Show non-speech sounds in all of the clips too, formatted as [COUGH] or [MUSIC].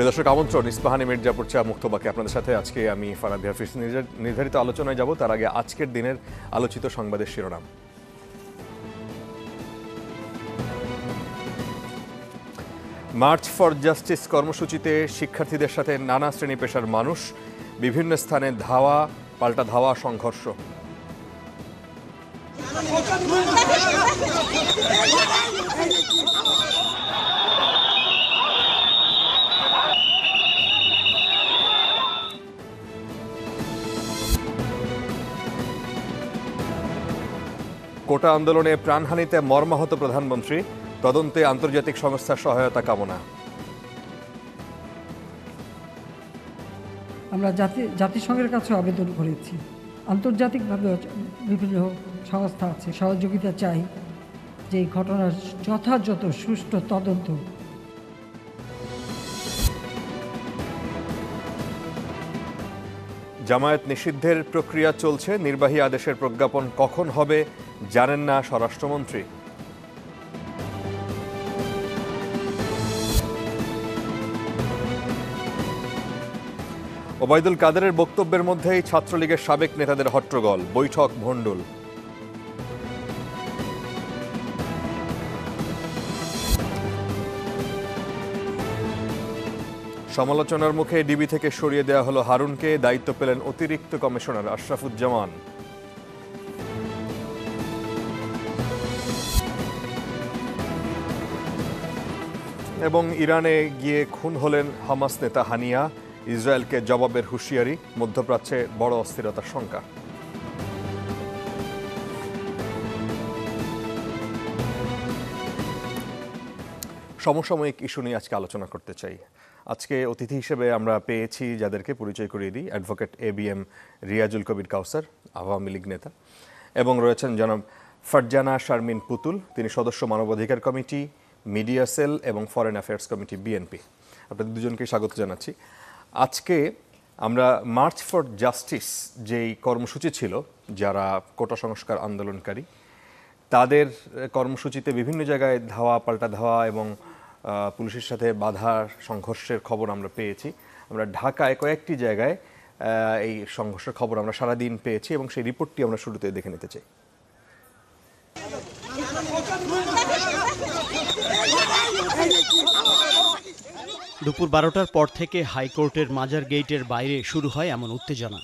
প্রিয় দর্শক আমন্ত্রণ ইস্পাহানি মির্জাপুর চা মুক্তবাকে আপনাদের সাথে আজকে আমি ফারাবি হাফিজ নির্ধারিত আলোচনায় যাব তার আগে আজকের দিনের আলোচিত সংবাদের শিরোনাম মার্চ ফর জাস্টিস কর্মসূচিতে শিক্ষার্থীদের সাথে নানা শ্রেণী পেশার মানুষ বিভিন্ন স্থানে ধাওয়া পাল্টা ধাওয়া সংঘর্ষ কোটা আন্দোলনে প্রাণহানিতে মর্মাহত প্রধানমন্ত্রী তদন্তে আন্তর্জাতিক সংস্থার সহায়তা কামনা আমরা জাতি জাতিসংঘের কাছে আবেদন করেছি আন্তর্জাতিকভাবে বিভিন্ন সংস্থা আছে সহযোগিতা চাই যে এই ঘটনার যথাযথ সুষ্ঠু তদন্ত জামায়াত নিষিদ্ধের প্রক্রিয়া চলছে নির্বাহী আদেশের প্রজ্ঞাপন কখন হবে জানেন না স্বরাষ্ট্রমন্ত্রী ওবায়দুল কাদেরের বক্তব্যের মধ্যেই ছাত্রলীগের সাবেক নেতাদের হট্টগোল বৈঠক ভণ্ডুল সমালোচনার মুখে ডিবি থেকে সরিয়ে দেওয়া হলো হারুনকে দায়িত্ব পেলেন অতিরিক্ত কমিশনার আশরাফুজ্জামান এবং ইরানে গিয়ে খুন হলেন হামাস নেতা হানিয়া ইসরায়েলকে জবাবের হুঁশিয়ারি মধ্যপ্রাচ্যে বড় অস্থিরতার শঙ্কা সমসাময়িক ইস্যু নিয়ে আজকে আলোচনা করতে চাই আজকে অতিথি হিসেবে আমরা পেয়েছি যাদেরকে পরিচয় করিয়ে দিই advocate A B M Riazul Kabir Kausar Awami League নেতা এবং রয়েছেন জনাব ফারজানা শারমিন পুতুল তিনি সদস্য মানবাধিকার কমিটি মিডিয়া সেল এবং ফরেন অ্যাফেয়ার্স কমিটি বিএনপি আপনাদের দুজনকে স্বাগত জানাচ্ছি আজকে আমরা মার্চ ফর জাস্টিস যেই কর্মসূচি ছিল যারা কোটা সংস্কার আন্দোলনকারী তাদের কর্মসূচিতে বিভিন্ন জায়গায় ধাওয়া পাল্টা ধাওয়া এবং পুলিশের সাথে বাধার সংঘর্ষের খবর আমরা পেয়েছি আমরা ঢাকায় কয়েকটি জায়গায় এই সংঘর্ষের খবর আমরা সারাদিন পেয়েছি এবং সেই রিপোর্টটি আমরা শুরুতে দেখে নিতে চাই দুপুর বারোটার পর থেকে হাইকোর্টের মাজার গেইটের বাইরে শুরু হয় এমন উত্তেজনা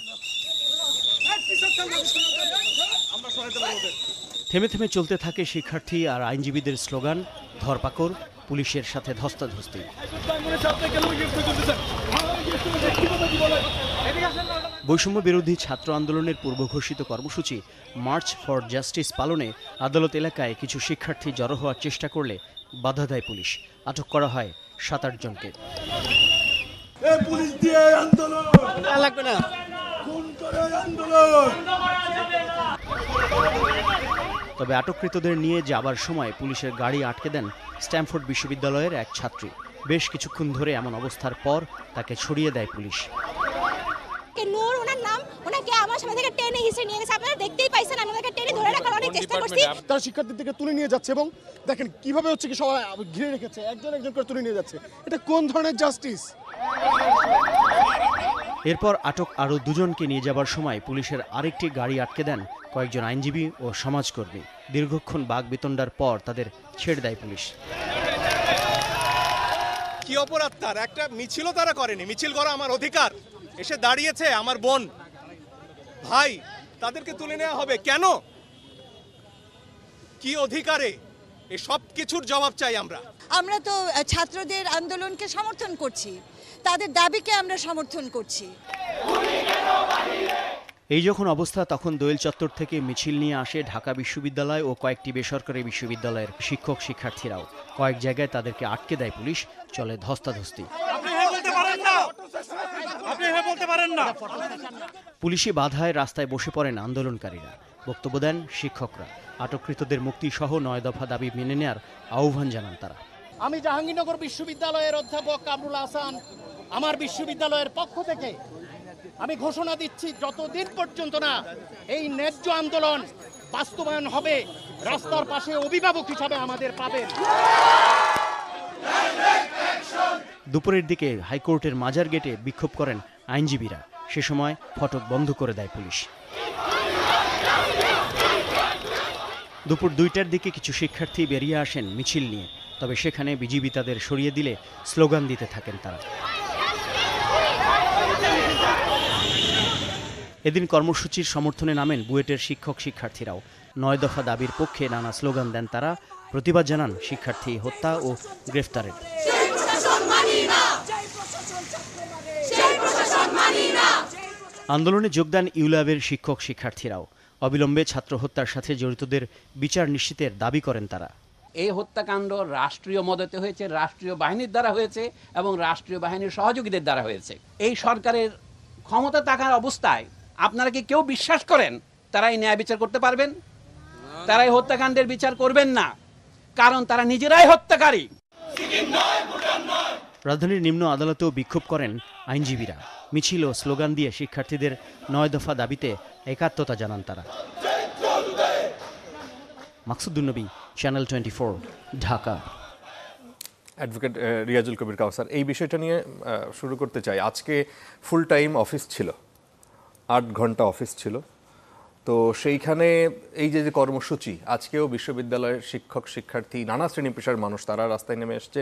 থেমে থেমে চলতে থাকে শিক্ষার্থী আর আইনজীবীদের স্লোগান ধরপাকড় পুলিশের সাথে ধস্তাধস্তি বৈষম্য বিরোধী ছাত্র আন্দোলনের পূর্ব ঘোষিত কর্মসূচি মার্চ ফর জাস্টিস পালনে আদালত এলাকায় কিছু শিক্ষার্থী জড়ো হওয়ার চেষ্টা করলে বাধা দেয় পুলিশ আটক করা হয় সাত আট জনকে আন্দোলন তবে আটককৃতদের নিয়ে যাবার সময় পুলিশের গাড়ি আটকে দেন স্ট্যামফোর্ড বিশ্ববিদ্যালয়ের এক ছাত্রী বেশ কিছুক্ষণ ধরে এমন অবস্থার পর তাকে ছড়িয়ে দেয় পুলিশ দেখতেই পাইছেন তুলে নিয়ে যাচ্ছে এবং দেখেন কিভাবে হচ্ছে কি সবাই ঘিরে রেখেছে একজন তুলে নিয়ে যাচ্ছে এটা কোন ধরনের জাস্টিস এরপর আটক আরো দুজনকে নিয়ে যাবার সময় পুলিশের আরেকটি গাড়ি আটকে দেন কয়েকজন আইনজীবী ও সমাজকর্মী দীর্ঘক্ষণ বাঘ বিতণ্ডার পর তাদের ছেড়ে দেয় পুলিশ কি অপরাধ তার একটা মিছিলও তারা করেনি মিছিল করা আমার অধিকার এসে দাঁড়িয়েছে আমার বোন ভাই তাদেরকে তুলে নেওয়া হবে কেন কি অধিকারে এ সব কিছুর জবাব চাই আমরা আমরা তো ছাত্রদের আন্দোলনকে সমর্থন করছি তাদের দাবিকে আমরা সমর্থন করছি এই যখন অবস্থা তখন দোয়েল চত্বর থেকে মিছিল নিয়ে আসে ঢাকা বিশ্ববিদ্যালয় ও কয়েকটি বেসরকারি বিশ্ববিদ্যালয়ের শিক্ষক শিক্ষার্থীরাও কয়েক জায়গায় তাদেরকে আটকে দেয় পুলিশ চলে ধস্তাধস্তি পুলিশি বাধায় রাস্তায় বসে পড়েন আন্দোলনকারীরা বক্তব্য দেন শিক্ষকরা আটককৃতদের মুক্তি সহ নয় দফা দাবি মেনে নেয়ার আহ্বান জানান তারা আমি জাহাঙ্গীরনগর বিশ্ববিদ্যালয়ের অধ্যাপক কামরুল আসান আমার বিশ্ববিদ্যালয়ের পক্ষ থেকে আমি ঘোষণা দিচ্ছি যতদিন পর্যন্ত না এই ন্যায্য আন্দোলন বাস্তবায়ন হবে রাস্তার পাশে অভিভাবক হিসাবে আমাদের পাবেন দুপুরের দিকে হাইকোর্টের মাজার গেটে বিক্ষোভ করেন আইনজীবীরা সে সময় ফটক বন্ধ করে দেয় পুলিশ দুপুর দুইটার দিকে কিছু শিক্ষার্থী বেরিয়ে আসেন মিছিল নিয়ে তবে সেখানে বিজিবি তাদের সরিয়ে দিলে স্লোগান দিতে থাকেন তারা এদিন কর্মসূচির সমর্থনে নামেন বুয়েটের শিক্ষক শিক্ষার্থীরাও নয় দফা দাবির পক্ষে নানা স্লোগান দেন তারা প্রতিবাদ জানান শিক্ষার্থী হত্যা ও গ্রেফতারের আন্দোলনে যোগদান ইউল্যাবের শিক্ষক শিক্ষার্থীরাও অবিলম্বে ছাত্র হত্যার সাথে জড়িতদের বিচার নিশ্চিতের দাবি করেন তারা এই হত্যাকাণ্ড রাষ্ট্রীয় মদতে হয়েছে রাষ্ট্রীয় বাহিনীর দ্বারা হয়েছে এবং রাষ্ট্রীয় বাহিনীর সহযোগীদের দ্বারা হয়েছে এই সরকারের ক্ষমতা থাকার অবস্থায় আপনারা কি কেউ বিশ্বাস করেন তারাই ন্যায় বিচার করতে পারবেন তারাই হত্যাকাণ্ডের বিচার করবেন না কারণ তারা নিজেরাই হত্যাকারী রাজধানীর নিম্ন আদালতেও বিক্ষোভ করেন আইনজীবীরা মিছিল ও স্লোগান দিয়ে শিক্ষার্থীদের নয় দফা দাবিতে একাত্মতা জানান তারা Maksuddunnabi channel twenty Dhaka advocate Riazul Kabir Kausar এই বিষয়টা নিয়ে uh, শুরু করতে চাই আজকে ফুল টাইম অফিস ছিল আট ঘন্টা অফিস ছিল তো সেইখানে এই যে যে কর্মসূচি আজকেও বিশ্ববিদ্যালয়ের শিক্ষক শিক্ষার্থী নানা শ্রেণী পেশার মানুষ তারা রাস্তায় নেমে এসছে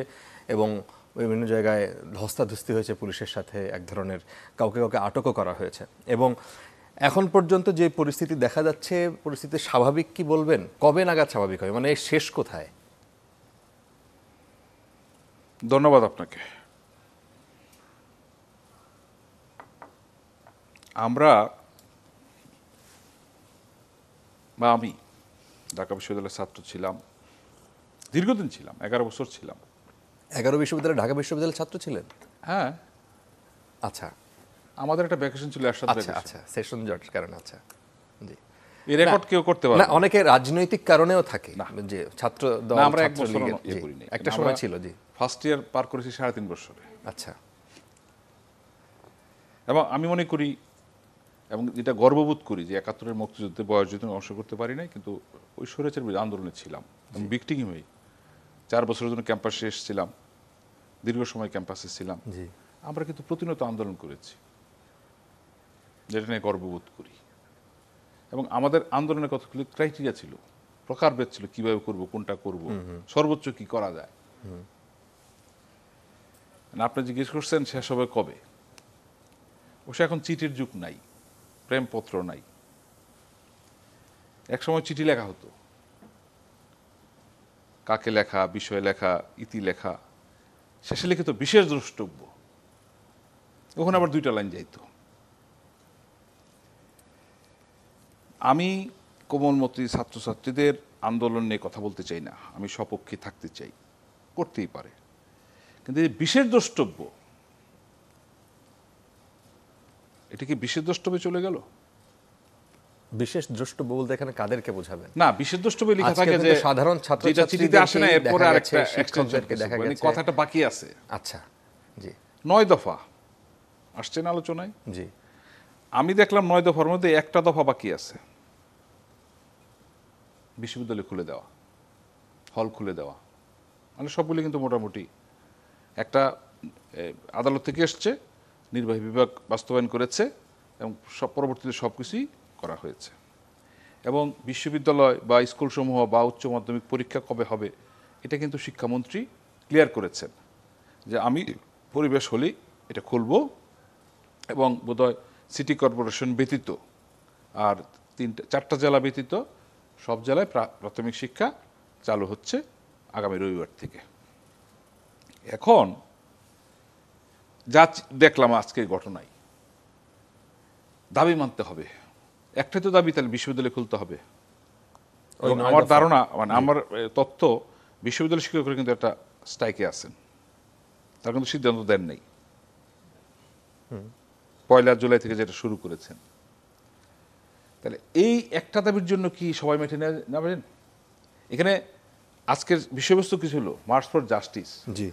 এবং বিভিন্ন জায়গায় ধস্তাধস্তি হয়েছে পুলিশের সাথে এক ধরনের কাউকে কাউকে আটকও করা হয়েছে এবং এখন পর্যন্ত যে পরিস্থিতি দেখা যাচ্ছে পরিস্থিতি স্বাভাবিক কি বলবেন কবে নাগাদ স্বাভাবিক হবে মানে শেষ কোথায় ধন্যবাদ আপনাকে আমরা বা আমি ঢাকা বিশ্ববিদ্যালয়ের ছাত্র ছিলাম দীর্ঘদিন ছিলাম এগারো বছর ছিলাম এগারো বিশ্ববিদ্যালয়ে ঢাকা বিশ্ববিদ্যালয়ের ছাত্র ছিলেন হ্যাঁ আচ্ছা আমাদের একটা ভ্যাকেশন ছিল এরশাদ আচ্ছা আচ্ছা সেশন জট কারণ আচ্ছা জি এই রেকর্ড কেউ করতে পারে না অনেকে রাজনৈতিক কারণেও থাকে যে ছাত্র দল আমরা এক বছর একটা সময় ছিল জি ফার্স্ট ইয়ার পার করেছি সাড়ে তিন বছরে আচ্ছা এবং আমি মনে করি এবং এটা গর্ববোধ করি যে একাত্তরের মুক্তিযুদ্ধে বয়স যদি অংশ করতে পারি নাই কিন্তু ওই বিরুদ্ধে আন্দোলনে ছিলাম এবং বিক্টিং হয়ে চার বছরের জন্য ক্যাম্পাসে এসেছিলাম দীর্ঘ সময় ক্যাম্পাসে ছিলাম আমরা কিন্তু প্রতিনিয়ত আন্দোলন করেছি যেটা নিয়ে গর্ববোধ করি এবং আমাদের আন্দোলনের কতগুলি ক্রাইটেরিয়া ছিল প্রকারভেদ ছিল কিভাবে করব কোনটা করব সর্বোচ্চ কি করা যায় আপনি জিজ্ঞেস করছেন শেষ হবে কবে অবশ্য এখন চিটির যুগ নাই প্রেমপত্র নাই একসময় চিঠি লেখা হতো কাকে লেখা বিষয় লেখা ইতি লেখা শেষে লিখিত বিশেষ দ্রষ্টব্য ওখানে আবার দুইটা লাইন যাইত আমি কোমলমতি ছাত্রছাত্রীদের আন্দোলন নিয়ে কথা বলতে চাই না আমি সপক্ষে থাকতে চাই করতেই পারে কিন্তু এই বিশেষ দ্রষ্টব্য এটা কি বিশেষ দ্রষ্টবে চলে গেল বিশেষ দ্রষ্টব্য বলতে এখানে কাদেরকে বোঝাবেন না বিশেষ দ্রষ্টব্য লেখা থাকে যে সাধারণ ছাত্র ছাত্রীদের আসে না এরপরে আরেকটা শিক্ষকদেরকে দেখা মানে গেছে কথাটা বাকি আছে আচ্ছা জি নয় দফা আসছে না আলোচনায় জি আমি দেখলাম নয় দফার মধ্যে একটা দফা বাকি আছে বিশ্ববিদ্যালয় খুলে দেওয়া হল খুলে দেওয়া মানে সবগুলি কিন্তু মোটামুটি একটা আদালত থেকে এসছে নির্বাহী বিভাগ বাস্তবায়ন করেছে এবং সব পরবর্তীতে সব কিছুই করা হয়েছে এবং বিশ্ববিদ্যালয় বা স্কুলসমূহ বা উচ্চ মাধ্যমিক পরীক্ষা কবে হবে এটা কিন্তু শিক্ষামন্ত্রী ক্লিয়ার করেছেন যে আমি পরিবেশ হলেই এটা খুলব এবং বোধহয় সিটি কর্পোরেশন ব্যতীত আর তিনটা চারটা জেলা ব্যতীত সব জেলায় প্রাথমিক শিক্ষা চালু হচ্ছে আগামী রবিবার থেকে এখন যা দেখলাম আজকের ঘটনায় দাবি মানতে হবে একটাই তো দাবি তাহলে বিশ্ববিদ্যালয় খুলতে হবে আমার ধারণা মানে আমার তথ্য বিশ্ববিদ্যালয় শিক্ষকরা কিন্তু একটা স্ট্রাইকে আছেন তারা কিন্তু সিদ্ধান্ত দেন নাই পয়লা জুলাই থেকে যেটা শুরু করেছেন তাহলে এই একটা দাবির জন্য কি সবাই মেঠে নেওয়া যাবেন এখানে আজকের বিষয়বস্তু কিছু হলো মার্স ফর জাস্টিস জি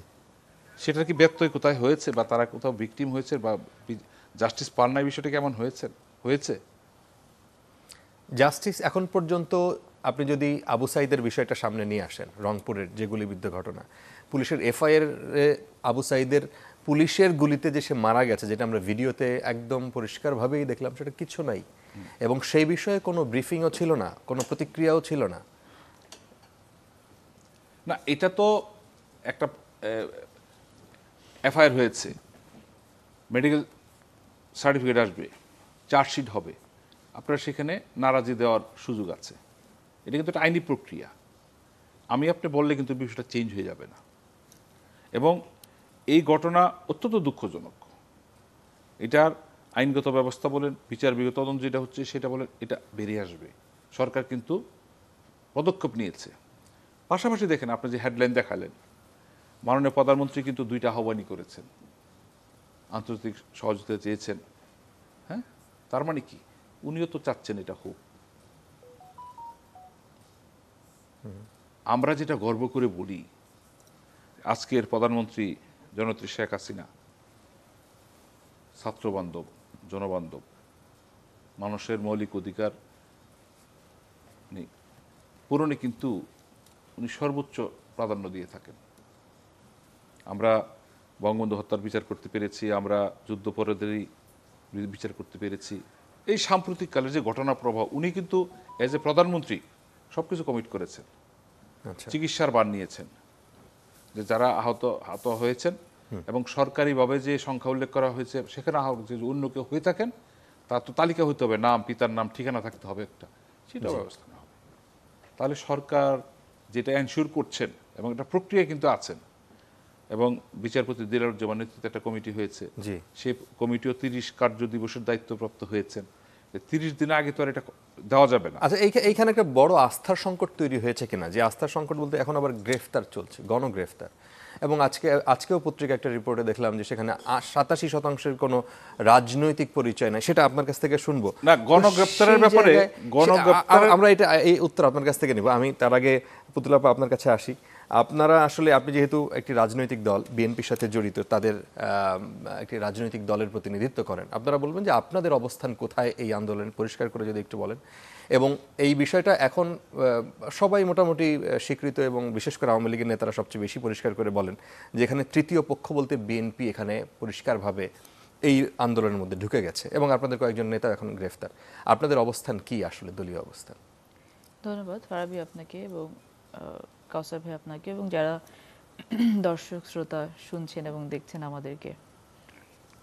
সেটার কি ব্যক্তই কোথায় হয়েছে বা তারা কোথাও ভিকটিম হয়েছে বা জাস্টিস পান নাই বিষয়টা কেমন হয়েছে হয়েছে জাস্টিস এখন পর্যন্ত আপনি যদি আবু সাইদের বিষয়টা সামনে নিয়ে আসেন রংপুরের যে গুলিবিদ্ধ ঘটনা পুলিশের এফআইআর আবু সাইদের পুলিশের গুলিতে যে সে মারা গেছে যেটা আমরা ভিডিওতে একদম পরিষ্কারভাবেই দেখলাম সেটা কিছু নাই এবং সেই বিষয়ে কোনো ব্রিফিংও ছিল না কোনো প্রতিক্রিয়াও ছিল না না এটা তো একটা এফআইআর হয়েছে মেডিকেল সার্টিফিকেট আসবে চার্জশিট হবে আপনার সেখানে নারাজি দেওয়ার সুযোগ আছে এটা কিন্তু একটা আইনি প্রক্রিয়া আমি আপনি বললে কিন্তু বিষয়টা চেঞ্জ হয়ে যাবে না এবং এই ঘটনা অত্যন্ত দুঃখজনক এটার আইনগত ব্যবস্থা বলেন বিচার বিগত তদন্ত যেটা হচ্ছে সেটা বলেন এটা বেরিয়ে আসবে সরকার কিন্তু পদক্ষেপ নিয়েছে পাশাপাশি দেখেন আপনি যে হেডলাইন দেখালেন মাননীয় প্রধানমন্ত্রী কিন্তু দুইটা আহ্বানই করেছেন আন্তর্জাতিক সহযোগিতা চেয়েছেন হ্যাঁ তার মানে কি উনিও তো চাচ্ছেন এটা হোক আমরা যেটা গর্ব করে বলি আজকের প্রধানমন্ত্রী জনত্রী শেখ হাসিনা ছাত্রবান্ধব জনবান্ধব মানুষের মৌলিক অধিকার পূরণে কিন্তু উনি সর্বোচ্চ প্রাধান্য দিয়ে থাকেন আমরা বঙ্গবন্ধু হত্যার বিচার করতে পেরেছি আমরা যুদ্ধপরাধেরই বিচার করতে পেরেছি এই সাম্প্রতিককালের যে ঘটনা প্রভাব উনি কিন্তু এজ এ প্রধানমন্ত্রী সব কিছু কমিট করেছেন আচ্ছা। চিকিৎসার বান নিয়েছেন যে যারা আহত আহত হয়েছেন এবং সরকারিভাবে যে সংখ্যা উল্লেখ করা হয়েছে সেখানে আহত যদি অন্য কেউ হয়ে থাকেন তার তো তালিকা হতে হবে নাম পিতার নাম ঠিকানা থাকতে হবে একটা সেটা ব্যবস্থা হবে তাহলে সরকার যেটা এনশিওর করছেন এবং একটা প্রক্রিয়া কিন্তু আছেন এবং বিচারপতি দিলারুজ্জামান নেতৃত্বে একটা কমিটি হয়েছে সে কমিটিও তিরিশ কার্য দিবসের দায়িত্বপ্রাপ্ত হয়েছেন তিরিশ দিন আগে তো আর এটা দেওয়া যাবে না আচ্ছা এইখানে একটা বড় আস্থার সংকট তৈরি হয়েছে কিনা যে আস্থার সংকট বলতে এখন আবার গ্রেফতার চলছে গণগ্রেফতার এবং আজকে আজকেও পত্রিকা একটা রিপোর্টে দেখলাম যে সেখানে সাতাশি শতাংশের কোন রাজনৈতিক পরিচয় নাই সেটা আপনার কাছ থেকে শুনবো না গণগ্রেপ্তারের ব্যাপারে আমরা এটা এই উত্তর আপনার কাছ থেকে নিব আমি তার আগে পুতুলাপা আপনার কাছে আসি আপনারা আসলে আপনি যেহেতু একটি রাজনৈতিক দল বিএনপির সাথে জড়িত তাদের একটি রাজনৈতিক দলের প্রতিনিধিত্ব করেন আপনারা বলবেন যে আপনাদের অবস্থান কোথায় এই আন্দোলন পরিষ্কার করে যদি একটু বলেন এবং এই বিষয়টা এখন সবাই মোটামুটি স্বীকৃত এবং বিশেষ করে আওয়ামী লীগের নেতারা সবচেয়ে বেশি পরিষ্কার করে বলেন যে এখানে তৃতীয় পক্ষ বলতে বিএনপি এখানে পরিষ্কারভাবে এই আন্দোলনের মধ্যে ঢুকে গেছে এবং আপনাদের কয়েকজন নেতা এখন গ্রেফতার আপনাদের অবস্থান কি আসলে দলীয় অবস্থান ধন্যবাদ ফারাবি আপনাকে এবং কাউসার ভাই আপনাকে এবং যারা [CLEARS THROAT] দর্শক শ্রোতা শুনছেন এবং দেখছেন আমাদেরকে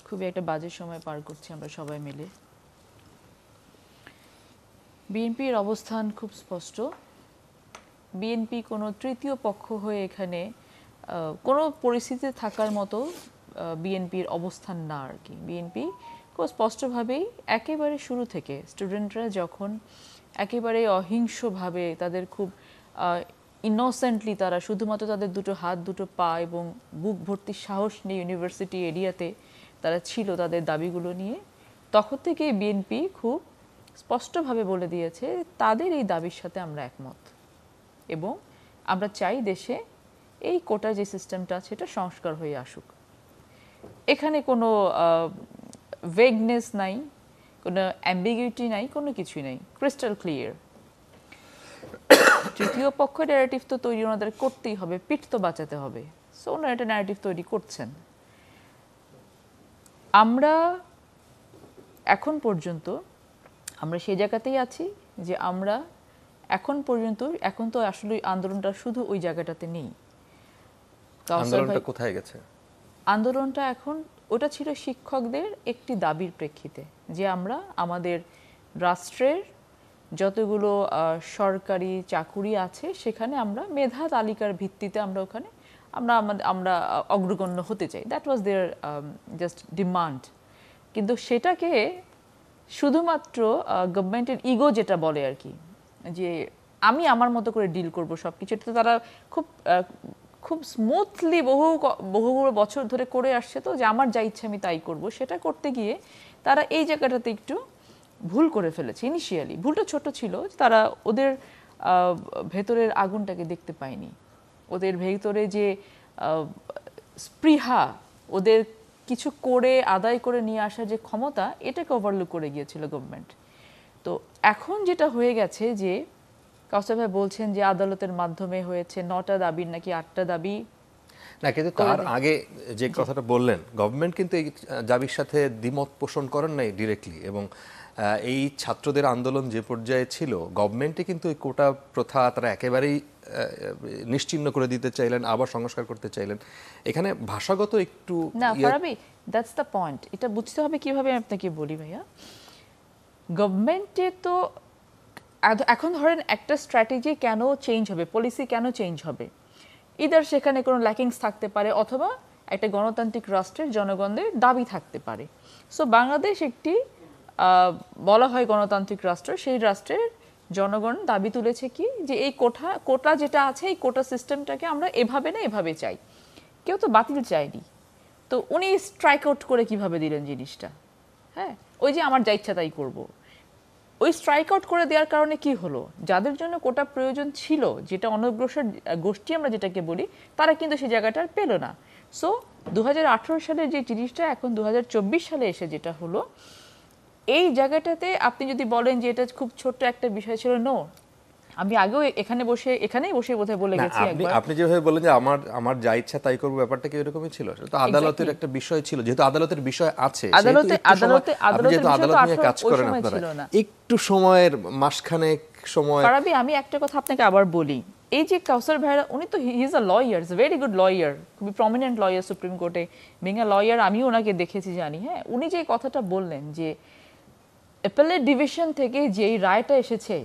খুবই একটা বাজে সময় পার করছি আমরা সবাই মিলে বিএনপির অবস্থান খুব স্পষ্ট বিএনপি কোনো তৃতীয় পক্ষ হয়ে এখানে কোনো পরিস্থিতিতে থাকার মতো বিএনপির অবস্থান না আর কি বিএনপি খুব স্পষ্টভাবেই একেবারে শুরু থেকে স্টুডেন্টরা যখন একেবারে অহিংসভাবে তাদের খুব ইনোসেন্টলি তারা শুধুমাত্র তাদের দুটো হাত দুটো পা এবং বুক ভর্তি সাহস নিয়ে ইউনিভার্সিটি এরিয়াতে তারা ছিল তাদের দাবিগুলো নিয়ে তখন থেকে বিএনপি খুব স্পষ্টভাবে বলে দিয়েছে তাদের এই দাবির সাথে আমরা একমত এবং আমরা চাই দেশে এই কোটা যে সিস্টেমটা আছে এটা সংস্কার হয়ে আসুক এখানে কোনো ভেগনেস নাই কোনো অ্যাম্বিগুইটি নাই কোনো কিছুই নাই ক্রিস্টাল ক্লিয়ার তৃতীয় পক্ষ ন্যারেটিভ তো তৈরি ওনাদের করতেই হবে পিঠ তো বাঁচাতে হবে সো ওনারা একটা ন্যারেটিভ তৈরি করছেন আমরা এখন পর্যন্ত আমরা সেই জায়গাতেই আছি যে আমরা এখন পর্যন্ত এখন তো আসলে আন্দোলনটা শুধু ওই জায়গাটাতে নেই কোথায় গেছে আন্দোলনটা এখন ওটা ছিল শিক্ষকদের একটি দাবির প্রেক্ষিতে যে আমরা আমাদের রাষ্ট্রের যতগুলো সরকারি চাকুরি আছে সেখানে আমরা মেধা তালিকার ভিত্তিতে আমরা ওখানে আমরা আমরা অগ্রগণ্য হতে চাই that was their just demand কিন্তু সেটাকে শুধুমাত্র গভর্নমেন্টের ইগো যেটা বলে আর কি যে আমি আমার মতো করে ডিল করব সব কিছু এটা তারা খুব খুব স্মুথলি বহু বহু বছর ধরে করে আসছে তো যে আমার যা ইচ্ছে আমি তাই করব সেটা করতে গিয়ে তারা এই জায়গাটাতে একটু ভুল করে ফেলেছে ইনিশিয়ালি ভুলটা ছোট ছিল তারা ওদের ভেতরের আগুনটাকে দেখতে পায়নি ওদের ভেতরে যে স্পৃহা ওদের কিছু করে আদায় করে নিয়ে আসার যে ক্ষমতা এটাকে ওভারলুক করে গিয়েছিল গভর্নমেন্ট তো এখন যেটা হয়ে গেছে যে কাউসা ভাই বলছেন যে আদালতের মাধ্যমে হয়েছে নটা দাবির নাকি আটটা দাবি না কিন্তু তার আগে যে কথাটা বললেন গভর্নমেন্ট কিন্তু এই দাবির সাথে দ্বিমত পোষণ করেন নাই ডিরেক্টলি এবং এই ছাত্রদের আন্দোলন যে পর্যায়ে ছিল গভর্নমেন্টে কিন্তু এই কোটা প্রথা তারা একেবারেই নিশ্চিন্ন করে দিতে চাইলেন আবার সংস্কার করতে চাইলেন এখানে ভাষাগত একটু না ইয়ে- ফারাবি দ্যাটস দ্য পয়েন্ট এটা বুঝতে হবে কিভাবে আমি আপনাকে বলি ভাইয়া গভর্নমেন্টে তো এখন ধরেন একটা স্ট্র্যাটেজি কেন চেঞ্জ হবে পলিসি কেন চেঞ্জ হবে ইদার সেখানে কোনো ল্যাকিংস থাকতে পারে অথবা একটা গণতান্ত্রিক রাষ্ট্রের জনগণদের দাবি থাকতে পারে সো বাংলাদেশ একটি বলা হয় গণতান্ত্রিক রাষ্ট্র সেই রাষ্ট্রের জনগণ দাবি তুলেছে কি যে এই কোঠা কোটা যেটা আছে এই কোটা সিস্টেমটাকে আমরা এভাবে না এভাবে চাই কেউ তো বাতিল চায়নি তো উনি স্ট্রাইক আউট করে কিভাবে দিলেন জিনিসটা হ্যাঁ ওই যে আমার যা ইচ্ছা তাই করবো ওই স্ট্রাইক আউট করে দেওয়ার কারণে কি হলো যাদের জন্য কোটা প্রয়োজন ছিল যেটা অনগ্রসর গোষ্ঠী আমরা যেটাকে বলি তারা কিন্তু সেই জায়গাটা আর পেল না সো দু সালের যে জিনিসটা এখন দু সালে এসে যেটা হলো এই জায়গাটাতে আপনি যদি বলেন যে এটা খুব ছোট একটা বিষয় ছিল নো আমি আগেও এখানে বসে এখানেই বসে বোধহয় বলে গেছি আপনি আপনি যেভাবে বলেন যে আমার আমার যা ইচ্ছা তাই করব ব্যাপারটা কি এরকমই ছিল সেটা তো আদালতের একটা বিষয় ছিল যেহেতু আদালতের বিষয় আছে আদালতে আদালতে আদালতের আদালত নিয়ে কাজ করেন আপনারা একটু সময়ের মাসখানেক সময় কারাবি আমি একটা কথা আপনাকে আবার বলি এই যে কাউসার ভাইরা উনি তো he is a lawyer is very good lawyer খুবই প্রমিনেন্ট লয়ার সুপ্রিম কোর্টে বিং এ লয়ার আমি ওনাকে দেখেছি জানি হ্যাঁ উনি যে কথাটা বললেন যে অ্যাপেলের ডিভিশন থেকে যেই রায়টা এসেছে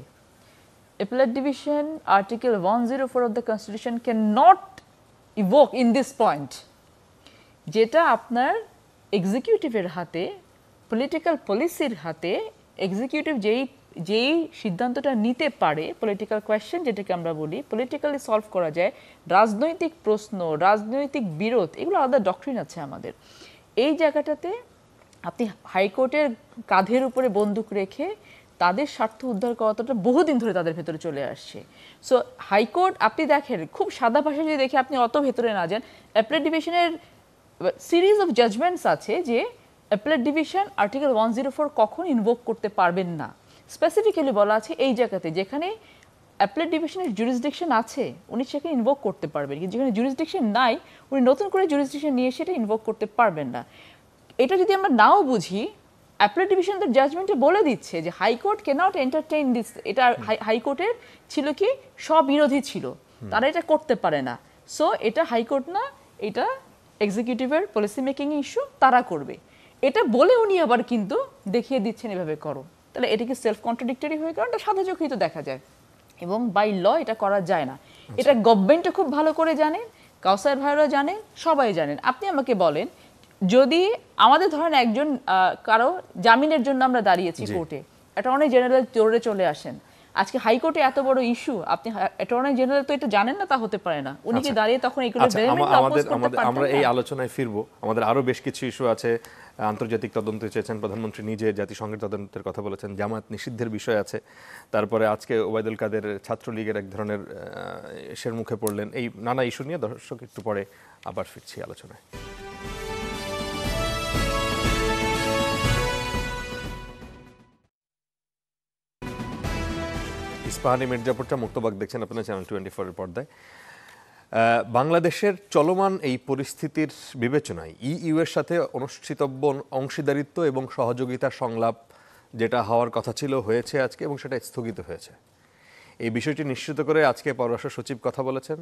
অ্যাপেলের division article one zero four of the constitution can not invoke in this point যেটা আপনার এক্সিকিউটিভের হাতে পলিটিক্যাল পলিসির হাতে এক্সিকিউটিভ যেই যেই সিদ্ধান্তটা নিতে পারে পলিটিক্যাল কোয়েশ্চেন যেটাকে আমরা বলি পলিটিক্যালি সলভ করা যায় রাজনৈতিক প্রশ্ন রাজনৈতিক বিরোধ এগুলো আলাদা ডক্টরিন আছে আমাদের এই জায়গাটাতে আপনি হাইকোর্টের কাঁধের উপরে বন্দুক রেখে তাদের স্বার্থ উদ্ধার করাটা বহুদিন ধরে তাদের ভেতরে চলে আসছে সো হাইকোর্ট আপনি দেখেন খুব সাদা ভাষা যদি দেখে আপনি অত ভেতরে না যান অ্যাপলেট ডিভিশনের সিরিজ অফ জাজমেন্টস আছে যে appellate division article one zero four কখন ইনভোক করতে পারবেন না স্পেসিফিক্যালি বলা আছে এই জায়গাতে যেখানে অ্যাপলেট ডিভিশনের জুরিসডিকশন আছে উনি সেখানে ইনভোক করতে পারবেন কিন্তু যেখানে জুরিসডিকশন নাই উনি নতুন করে জুরিসডিকশন নিয়ে সেটা ইনভোক করতে পারবেন না এটা যদি আমরা নাও বুঝি অ্যাপেল ডিভিশন তার জাজমেন্টে বলে দিচ্ছে যে হাইকোর্ট ক্যানট এন্টারটেইন দিস এটা হাইকোর্টের ছিল কি স্ববিরোধী ছিল তারা এটা করতে পারে না সো এটা হাইকোর্ট না এটা এক্সিকিউটিভের পলিসি মেকিং ইস্যু তারা করবে এটা বলে উনি আবার কিন্তু দেখিয়ে দিচ্ছেন এভাবে করো তাহলে এটা কি সেলফ কন্ট্রাডিক্টরি হয়ে কারণ সাদা চোখেই তো দেখা যায় এবং বাই ল এটা করা যায় না আচ্ছা। এটা গভর্নমেন্টও খুব ভালো করে জানেন কাউসার ভাইরা জানেন সবাই জানেন আপনি আমাকে বলেন যদি আমাদের ধরেন একজন কারো জামিনের জন্য আমরা দাঁড়িয়েছি কোর্টে অ্যাটর্নি জেনারেল জোরে চলে আসেন আজকে হাইকোর্টে এত বড় ইস্যু আপনি অ্যাটর্নি জেনারেল তো এটা জানেন না তা হতে পারে না উনি কি আচ্ছা। দাঁড়িয়ে তখন এগুলো আচ্ছা, আমাদের আমরা এই আলোচনায় ফিরবো আমাদের আরো বেশ কিছু ইস্যু আছে আন্তর্জাতিক তদন্ত চেয়েছেন প্রধানমন্ত্রী নিজে জাতিসংঘের তদন্তের কথা বলেছেন জামাত নিষিদ্ধের বিষয় আছে তারপরে আজকে ওবায়দুল কাদের ছাত্রলীগের এক ধরনের সের মুখে পড়লেন এই নানা ইস্যু নিয়ে দর্শক একটু পরে আবার ফিরছি আলোচনায় পাহাড়ি মির্জাপুরটা মুক্তবাক দেখছেন আপনার চ্যানেল টোয়েন্টি ফোরের পর্দায় বাংলাদেশের চলমান এই পরিস্থিতির বিবেচনায় ইইউ e এর সাথে অনুষ্ঠিতব্য অংশীদারিত্ব এবং সহযোগিতা সংলাপ যেটা হওয়ার কথা ছিল হয়েছে আজকে এবং সেটা স্থগিত হয়েছে এই বিষয়টি নিশ্চিত করে আজকে পররাষ্ট্র সচিব কথা বলেছেন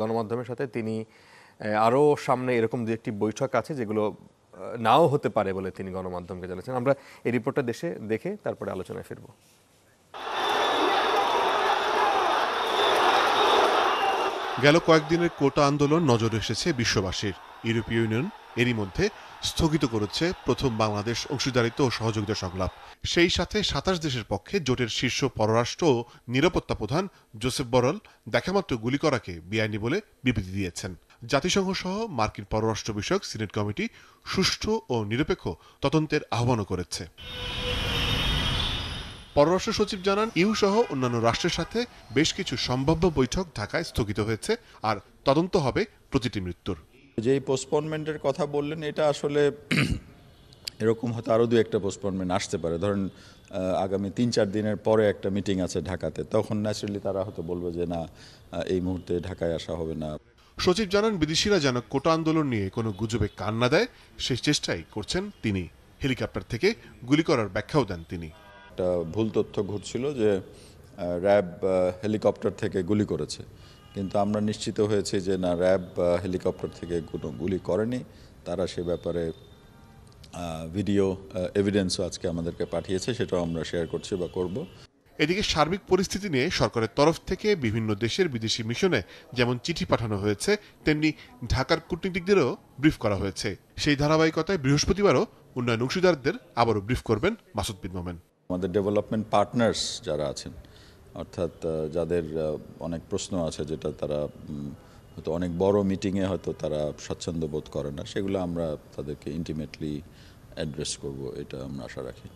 গণমাধ্যমের সাথে তিনি আরও সামনে এরকম দু একটি বৈঠক আছে যেগুলো নাও হতে পারে বলে তিনি গণমাধ্যমকে জানিয়েছেন আমরা এই রিপোর্টটা দেশে দেখে তারপরে আলোচনায় ফিরবো গেল কয়েকদিনের কোটা আন্দোলন নজরে এসেছে বিশ্ববাসীর ইউরোপীয় ইউনিয়ন এরই মধ্যে স্থগিত করেছে প্রথম বাংলাদেশ অংশীদারিত্ব ও সহযোগিতা সংলাপ সেই সাথে সাতাশ দেশের পক্ষে জোটের শীর্ষ পররাষ্ট্র ও নিরাপত্তা প্রধান জোসেফ বরল দেখামাত্র গুলি করাকে বেআইনি বলে বিবৃতি দিয়েছেন জাতিসংঘ সহ মার্কিন পররাষ্ট্র বিষয়ক সিনেট কমিটি সুষ্ঠু ও নিরপেক্ষ তদন্তের আহ্বানও করেছে পররাষ্ট্র সচিব জানান ইউ সহ অন্যান্য রাষ্ট্রের সাথে বেশ কিছু সম্ভাব্য বৈঠক ঢাকায় স্থগিত হয়েছে আর তদন্ত হবে প্রতিটি মৃত্যুর যেই পোস্টপনমেন্টের কথা বললেন এটা আসলে [CLEARS THROAT] এরকম হয়তো আরও দু একটা পোস্টপনমেন্ট আসতে পারে ধরেন আগামী তিন চার দিনের পরে একটা মিটিং আছে ঢাকাতে তখন ন্যাচারালি তারা হয়তো বলবে যে না এই মুহূর্তে ঢাকায় আসা হবে না সচিব জানান বিদেশিরা যেন কোটা আন্দোলন নিয়ে কোনো গুজবে কান্না দেয় সেই চেষ্টাই করছেন তিনি হেলিকপ্টার থেকে গুলি করার ব্যাখ্যাও দেন তিনি একটা ভুল তথ্য ঘুরছিল যে র্যাব হেলিকপ্টার থেকে গুলি করেছে কিন্তু আমরা নিশ্চিত হয়েছি যে না র্যাব হেলিকপ্টার থেকে কোনো গুলি করেনি তারা সে ব্যাপারে ভিডিও এভিডেন্সও আজকে আমাদেরকে পাঠিয়েছে সেটাও আমরা শেয়ার করছি বা করব এদিকে সার্বিক পরিস্থিতি নিয়ে সরকারের তরফ থেকে বিভিন্ন দেশের বিদেশি মিশনে যেমন চিঠি পাঠানো হয়েছে তেমনি ঢাকার কূটনীতিকদেরও ব্রিফ করা হয়েছে সেই ধারাবাহিকতায় বৃহস্পতিবারও উন্নয়ন অংশীদারদের আবারও ব্রিফ করবেন মাসুদ বিন মোমেন আমাদের ডেভেলপমেন্ট পার্টনার্স যারা আছেন অর্থাৎ যাদের অনেক প্রশ্ন আছে যেটা তারা হয়তো অনেক বড় মিটিংয়ে হয়তো তারা স্বাচ্ছন্দ্য বোধ করে না সেগুলো আমরা তাদেরকে ইন্টিমেটলি অ্যাড্রেস করব এটা আমরা আশা রাখি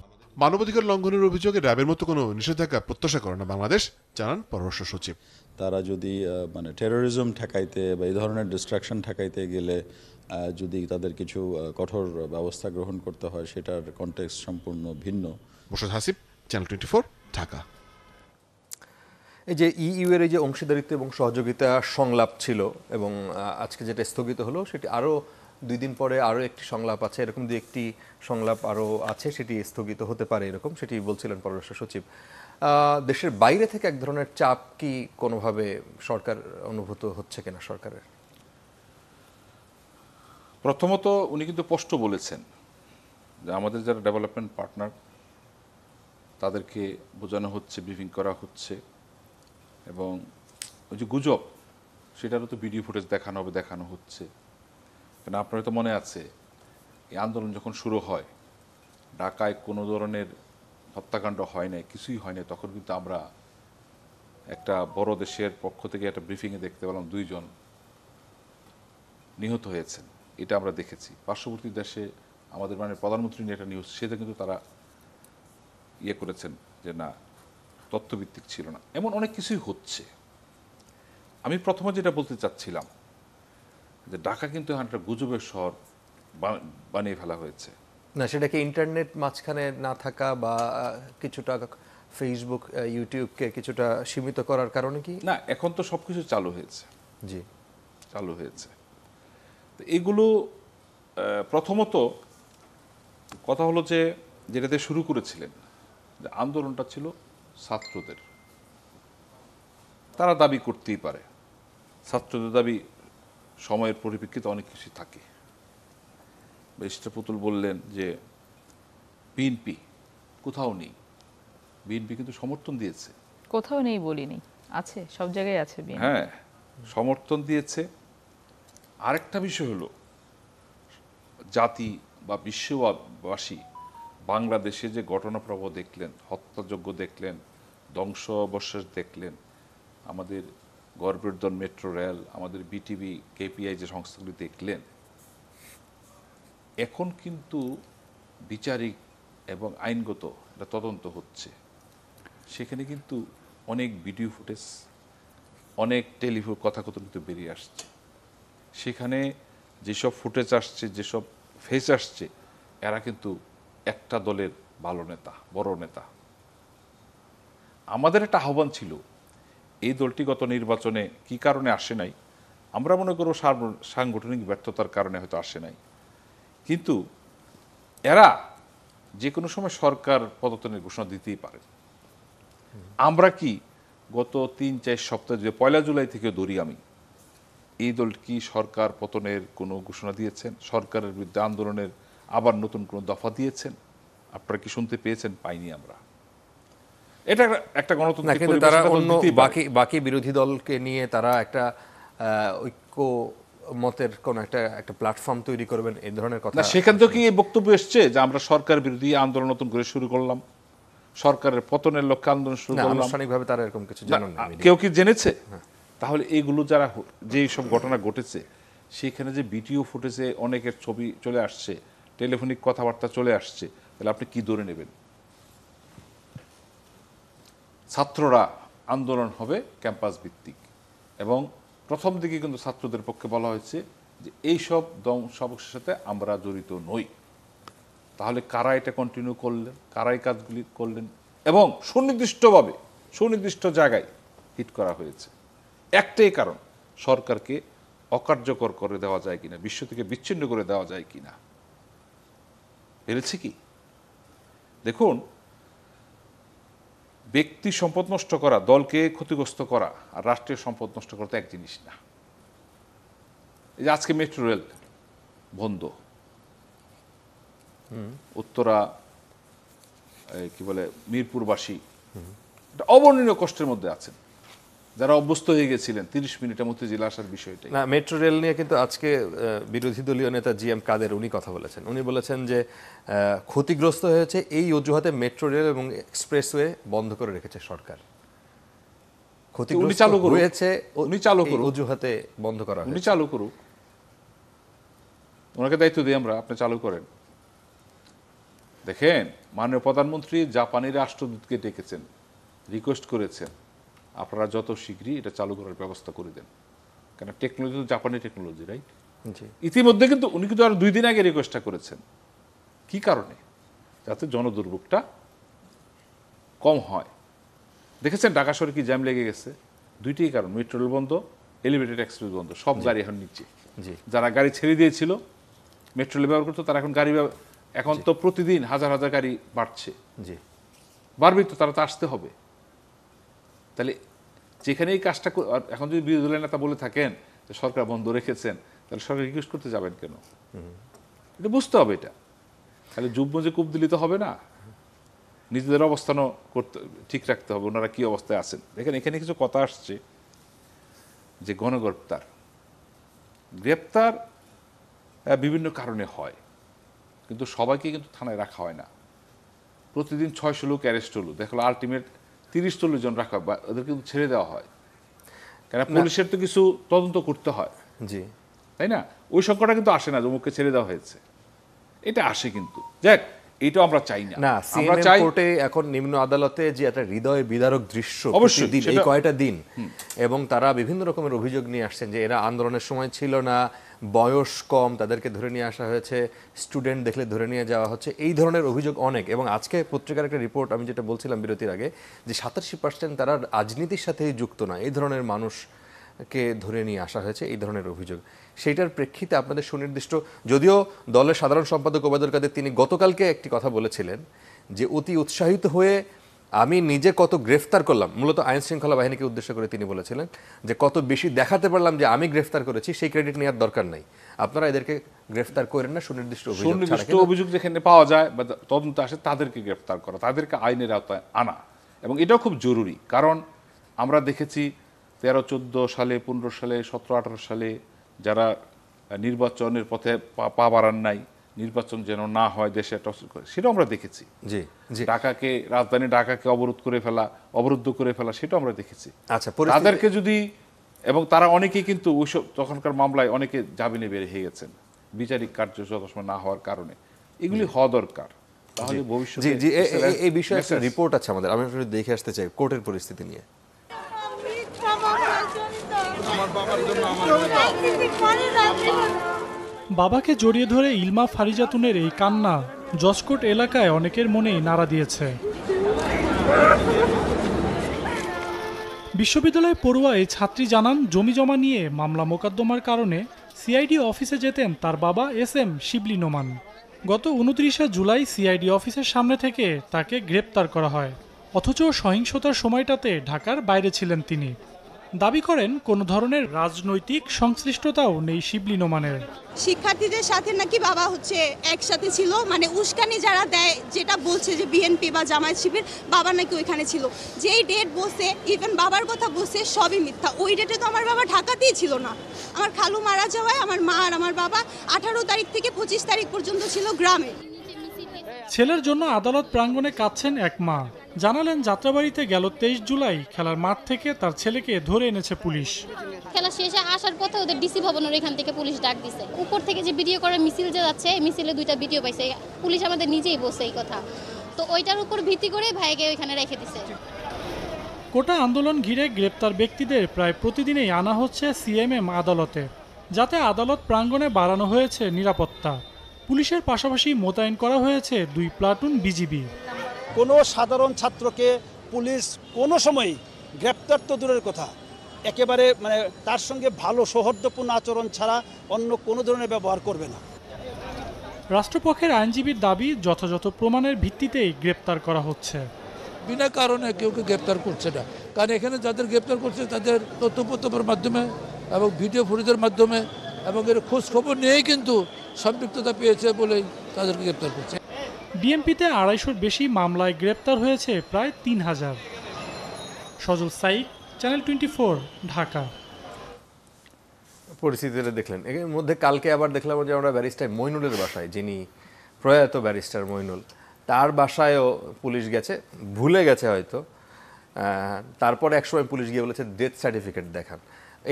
মানবাধিকার লঙ্ঘনের অভিযোগে র্যাবের মতো কোনো নিষেধাজ্ঞা প্রত্যাশা করে না বাংলাদেশ জানান পররাষ্ট্র সচিব তারা যদি মানে টেরোরিজম ঠেকাইতে বা এই ধরনের ডিস্ট্রাকশন ঠেকাইতে গেলে যদি তাদের কিছু কঠোর ব্যবস্থা গ্রহণ করতে হয় সেটার কনটেক্সট সম্পূর্ণ ভিন্ন মোশাদ হাসিব চ্যানেল টোয়েন্টি ঢাকা এই যে ইউ e এর এই যে অংশীদারিত্ব এবং সহযোগিতা সংলাপ ছিল এবং আজকে যেটা স্থগিত হলো সেটি আরও দুই দিন পরে আরও একটি সংলাপ আছে এরকম দু একটি সংলাপ আরও আছে সেটি স্থগিত হতে পারে এরকম সেটি বলছিলেন পররাষ্ট্র সচিব দেশের বাইরে থেকে এক ধরনের চাপ কি কোনোভাবে সরকার অনুভূত হচ্ছে কিনা সরকারের প্রথমত উনি কিন্তু স্পষ্ট বলেছেন যে আমাদের যারা ডেভেলপমেন্ট পার্টনার তাদেরকে বোঝানো হচ্ছে ব্রিফিং করা হচ্ছে এবং ওই যে গুজব সেটারও তো ভিডিও ফুটেজ দেখানো হবে দেখানো হচ্ছে কেন আপনার তো মনে আছে এই আন্দোলন যখন শুরু হয় ঢাকায় কোনো ধরনের হত্যাকাণ্ড হয় নাই কিছুই হয় নাই তখন কিন্তু আমরা একটা বড় দেশের পক্ষ থেকে একটা ব্রিফিংয়ে দেখতে পেলাম দুইজন নিহত হয়েছেন এটা আমরা দেখেছি পার্শ্ববর্তী দেশে আমাদের মানে প্রধানমন্ত্রী নিয়ে একটা নিউজ সেটা কিন্তু তারা ইয়ে করেছেন যে না তত্ত্বভিত্তিক ছিল না এমন অনেক কিছুই হচ্ছে আমি প্রথমে যেটা বলতে চাচ্ছিলাম যে ঢাকা কিন্তু একটা গুজবের শহর বানিয়ে ফেলা হয়েছে না সেটাকে ইন্টারনেট মাঝখানে না থাকা বা কিছুটা ফেসবুক ইউটিউবকে কিছুটা সীমিত করার কারণে কি না এখন তো সব কিছু চালু হয়েছে জি চালু হয়েছে তো এগুলো প্রথমত কথা হলো যে যেটাতে শুরু করেছিলেন আন্দোলনটা ছিল ছাত্রদের তারা দাবি করতেই পারে ছাত্রদের দাবি সময়ের পরিপ্রেক্ষিতে অনেক কিছু থাকে বেশটা পুতুল বললেন যে বিএনপি কোথাও নেই বিএনপি কিন্তু সমর্থন দিয়েছে কোথাও নেই বলিনি আছে সব জায়গায় আছে হ্যাঁ সমর্থন দিয়েছে আরেকটা বিষয় হলো জাতি বা বিশ্ববাসী বাংলাদেশে যে ঘটনাপ্রব দেখলেন হত্যাযোগ্য দেখলেন ধ্বংস অবশেষ দেখলেন আমাদের গর্বর্ধন মেট্রো রেল আমাদের বিটিভি কেপিআই যে সংস্থাগুলি দেখলেন এখন কিন্তু বিচারিক এবং আইনগত এটা তদন্ত হচ্ছে সেখানে কিন্তু অনেক ভিডিও ফুটেজ অনেক টেলিফোন কথাকথন কিন্তু বেরিয়ে আসছে সেখানে যেসব ফুটেজ আসছে যেসব ফেস আসছে এরা কিন্তু একটা দলের ভালো নেতা বড় নেতা আমাদের একটা আহ্বান ছিল এই দলটি গত নির্বাচনে কি কারণে আসে নাই আমরা মনে করব সাংগঠনিক ব্যর্থতার কারণে হয়তো আসে নাই কিন্তু এরা যে কোনো সময় সরকার পদতনের ঘোষণা দিতেই পারে আমরা কি গত তিন চার সপ্তাহ যে পয়লা জুলাই থেকে দৌড়ি আমি এই দল কি সরকার পতনের কোনো ঘোষণা দিয়েছেন সরকারের বিরুদ্ধে আন্দোলনের আবার নতুন কোনো দফা দিয়েছেন আপনারা কি শুনতে পেয়েছেন পাইনি আমরা এটা একটা গণতন্ত্র তারা অন্য বাকি বাকি বিরোধী দলকে নিয়ে তারা একটা ঐক্য মতের কোন একটা একটা প্ল্যাটফর্ম তৈরি করবেন এই ধরনের কথা সেখান থেকে এই বক্তব্য এসছে যে আমরা সরকার বিরোধী আন্দোলন নতুন করে শুরু করলাম সরকারের পতনের লক্ষ্যে আন্দোলন শুরু করলাম আনুষ্ঠানিকভাবে তারা এরকম কিছু জানেন না কেউ কি জেনেছে হ্যাঁ। তাহলে এগুলো যারা যে সব ঘটনা ঘটেছে সেখানে যে ভিডিও ফুটেজে অনেকের ছবি চলে আসছে টেলিফোনিক কথাবার্তা চলে আসছে তাহলে আপনি কি ধরে নেবেন ছাত্ররা আন্দোলন হবে ক্যাম্পাস ভিত্তিক এবং প্রথম দিকে কিন্তু ছাত্রদের পক্ষে বলা হয়েছে যে এইসব ধ্বংসাবশের সাথে আমরা জড়িত নই তাহলে কারা এটা কন্টিনিউ করলেন কারাই কাজগুলি করলেন এবং সুনির্দিষ্টভাবে সুনির্দিষ্ট জায়গায় হিট করা হয়েছে একটাই কারণ সরকারকে অকার্যকর করে দেওয়া যায় কিনা বিশ্ব থেকে বিচ্ছিন্ন করে দেওয়া যায় কিনা পেরেছে কি দেখুন ব্যক্তি সম্পদ নষ্ট করা দলকে ক্ষতিগ্রস্ত করা আর রাষ্ট্রের সম্পদ নষ্ট করা তো এক জিনিস না এই যে আজকে মেট্রো রেল বন্ধ উত্তরা কি বলে মিরপুরবাসী অবর্ণনীয় কষ্টের মধ্যে আছেন যারা অভ্যস্ত হয়ে গেছিলেন তিরিশ মিনিটের মধ্যে জেলা আসার বিষয়টা না মেট্রো রেল নিয়ে কিন্তু আজকে বিরোধী দলীয় নেতা জি এম কাদের উনি কথা বলেছেন উনি বলেছেন যে ক্ষতিগ্রস্ত হয়েছে এই অজুহাতে মেট্রো রেল এবং এক্সপ্রেসওয়ে বন্ধ করে রেখেছে সরকার দেখেন মাননীয় প্রধানমন্ত্রী জাপানি রাষ্ট্রদূতকে ডেকেছেন রিকোয়েস্ট করেছেন আপনারা যত শীঘ্রই এটা চালু করার ব্যবস্থা করে দেন কেন টেকনোলজি তো জাপানি টেকনোলজি রাইট ইতিমধ্যে কিন্তু উনি কিন্তু আরো দুই দিন আগে রিকোয়েস্টটা করেছেন কি কারণে যাতে জনদুর্ভোগটা কম হয় দেখেছেন ঢাকা শহরে কি জ্যাম লেগে গেছে দুইটি কারণ মেট্রো রেল বন্ধ এলিভেটেড এক্সপ্রেস বন্ধ সব গাড়ি এখন নিচে যারা গাড়ি ছেড়ে দিয়েছিল মেট্রো রেল ব্যবহার করতো তারা এখন গাড়ি এখন তো প্রতিদিন হাজার হাজার গাড়ি বাড়ছে বাড়বে বাড়বেই তো তারা তো আসতে হবে তাহলে যেখানে এই কাজটা এখন যদি বিরোধী দলের নেতা বলে থাকেন যে সরকার বন্ধ রেখেছেন তাহলে সরকার রিকোয়েস্ট করতে যাবেন কেন এটা বুঝতে হবে এটা তাহলে যুগ্ম যে কূপ দিলে তো হবে না নিজেদের অবস্থানও করতে ঠিক রাখতে হবে ওনারা কী অবস্থায় আছেন দেখেন এখানে কিছু কথা আসছে যে গণগ্রেপ্তার গ্রেপ্তার বিভিন্ন কারণে হয় কিন্তু সবাইকে কিন্তু থানায় রাখা হয় না প্রতিদিন ছয়শো লোক অ্যারেস্ট হলো দেখলো আলটিমেট তিরিশ চল্লিশ জন রাখা বা ওদেরকে ছেড়ে দেওয়া হয় কেন পুলিশের তো কিছু তদন্ত করতে হয় জি তাই না ওই সংখ্যাটা কিন্তু আসে না যে অমুককে ছেড়ে দেওয়া হয়েছে এটা আসে কিন্তু যাক এটা আমরা চাই না না আমরা চাই কোর্টে এখন নিম্ন আদালতে যে একটা হৃদয় বিদারক দৃশ্য অবশ্যই কয়টা দিন এবং তারা বিভিন্ন রকমের অভিযোগ নিয়ে আসছেন যে এরা আন্দোলনের সময় ছিল না বয়স কম তাদেরকে ধরে নিয়ে আসা হয়েছে স্টুডেন্ট দেখলে ধরে নিয়ে যাওয়া হচ্ছে এই ধরনের অভিযোগ অনেক এবং আজকে পত্রিকার একটা রিপোর্ট আমি যেটা বলছিলাম বিরতির আগে যে সাতাশি পার্সেন্ট তারা রাজনীতির সাথে যুক্ত না এই ধরনের মানুষ কে ধরে নিয়ে আসা হয়েছে এই ধরনের অভিযোগ সেইটার প্রেক্ষিতে আপনাদের সুনির্দিষ্ট যদিও দলের সাধারণ সম্পাদক ওবায়দুল কাদের তিনি গতকালকে একটি কথা বলেছিলেন যে অতি উৎসাহিত হয়ে আমি নিজে কত গ্রেফতার করলাম মূলত আইন শৃঙ্খলা বাহিনীকে উদ্দেশ্য করে তিনি বলেছিলেন যে কত বেশি দেখাতে পারলাম যে আমি গ্রেফতার করেছি সেই ক্রেডিট নেওয়ার দরকার নাই আপনারা এদেরকে গ্রেফতার করেন না সুনির্দিষ্ট সুনির্দিষ্ট অভিযোগ যেখানে পাওয়া যায় বা তদন্ত আসে তাদেরকে গ্রেফতার করা তাদেরকে আইনের আওতায় আনা এবং এটাও খুব জরুরি কারণ আমরা দেখেছি তেরো চোদ্দো সালে পনেরো সালে সতেরো আঠারো সালে যারা নির্বাচনের পথে পা বাড়ান নাই নির্বাচন যেন না হয় দেশে টস করে সেটাও আমরা দেখেছি জি জি ঢাকাকে রাজধানী ঢাকাকে অবরোধ করে ফেলা অবরুদ্ধ করে ফেলা সেটাও আমরা দেখেছি আচ্ছা তাদেরকে যদি এবং তারা অনেকেই কিন্তু ওইসব তখনকার মামলায় অনেকে জামিনে বের হয়ে গেছেন বিচারিক কার্য যথাসময় না হওয়ার কারণে এগুলি হওয়া দরকার তাহলে ভবিষ্যতে এই বিষয়ে একটা রিপোর্ট আছে আমাদের আমি একটু দেখে আসতে চাই কোর্টের পরিস্থিতি নিয়ে আমার বাবার জন্য আমার বাবাকে জড়িয়ে ধরে ইলমা ফারিজাতুনের এই কান্না জসকোট এলাকায় অনেকের মনেই নাড়া দিয়েছে বিশ্ববিদ্যালয়ে পড়ুয়া এই ছাত্রী জানান জমি জমা নিয়ে মামলা মোকদ্দমার কারণে সিআইডি অফিসে যেতেন তার বাবা এস এম শিবলি নোমান গত উনত্রিশে জুলাই সিআইডি অফিসের সামনে থেকে তাকে গ্রেপ্তার করা হয় অথচ সহিংসতার সময়টাতে ঢাকার বাইরে ছিলেন তিনি দাবি করেন কোনো ধরনের রাজনৈতিক সংশ্লিষ্টতাও নেই শিবলি নোমানের শিক্ষার্থীদের সাথে নাকি বাবা হচ্ছে একসাথে ছিল মানে উস্কানি যারা দেয় যেটা বলছে যে বিএনপি বা জামায়াত শিবির বাবা নাকি ওইখানে ছিল যেই ডেট বসে ইভেন বাবার কথা বসে সবই মিথ্যা ওই ডেটে তো আমার বাবা ঢাকাতেই ছিল না আমার খালু মারা যাওয়ায় আমার মা আর আমার বাবা আঠারো তারিখ থেকে পঁচিশ তারিখ পর্যন্ত ছিল গ্রামে ছেলের জন্য আদালত প্রাঙ্গণে কাঁদছেন এক মা জানালেন যাত্রাবাড়িতে গেল তেইশ জুলাই খেলার মাঠ থেকে তার ছেলেকে ধরে এনেছে পুলিশ খেলা শেষে আসার পথে ওদের ডিসি ভবনের এখান থেকে পুলিশ ডাক দিছে উপর থেকে যে ভিডিও করে মিছিল যে যাচ্ছে মিছিলে দুইটা ভিডিও পাইছে পুলিশ আমাদের নিজেই বসে এই কথা তো ওইটার উপর ভিত্তি করে ভাইকে ওইখানে রেখে দিছে কোটা আন্দোলন ঘিরে গ্রেপ্তার ব্যক্তিদের প্রায় প্রতিদিনই আনা হচ্ছে সিএমএম আদালতে যাতে আদালত প্রাঙ্গণে বাড়ানো হয়েছে নিরাপত্তা পুলিশের পাশাপাশি মোতায়েন করা হয়েছে দুই প্লাটুন বিজিবি কোনো সাধারণ ছাত্রকে পুলিশ কোনো সময় গ্রেপ্তার তো দূরের কথা একেবারে মানে তার সঙ্গে ভালো সৌহার্দ্যপূর্ণ আচরণ ছাড়া অন্য কোনো ধরনের ব্যবহার করবে না রাষ্ট্রপক্ষের আইনজীবীর দাবি যথাযথ প্রমাণের ভিত্তিতেই গ্রেপ্তার করা হচ্ছে বিনা কারণে কেউ কেউ গ্রেপ্তার করছে না কারণ এখানে যাদের গ্রেপ্তার করছে তাদের তথ্যপত্রের মাধ্যমে এবং ভিডিও ফুটেজের মাধ্যমে এবং এর খোঁজ খবর নিয়েই কিন্তু সম্পৃক্ততা পেয়েছে বলেই তাদেরকে গ্রেপ্তার করছে ডিএমপিতে আড়াইশোর বেশি মামলায় গ্রেপ্তার হয়েছে প্রায় তিন হাজার Sajal Saik channel twenty four Dhaka পরিস্থিতিটা দেখলেন এর মধ্যে কালকে আবার দেখলাম যে আমরা ব্যারিস্টার মইনুলের বাসায় যিনি প্রয়াত ব্যারিস্টার মইনুল তার বাসায়ও পুলিশ গেছে ভুলে গেছে হয়তো তারপরে একসময় পুলিশ গিয়ে বলেছে ডেথ সার্টিফিকেট দেখান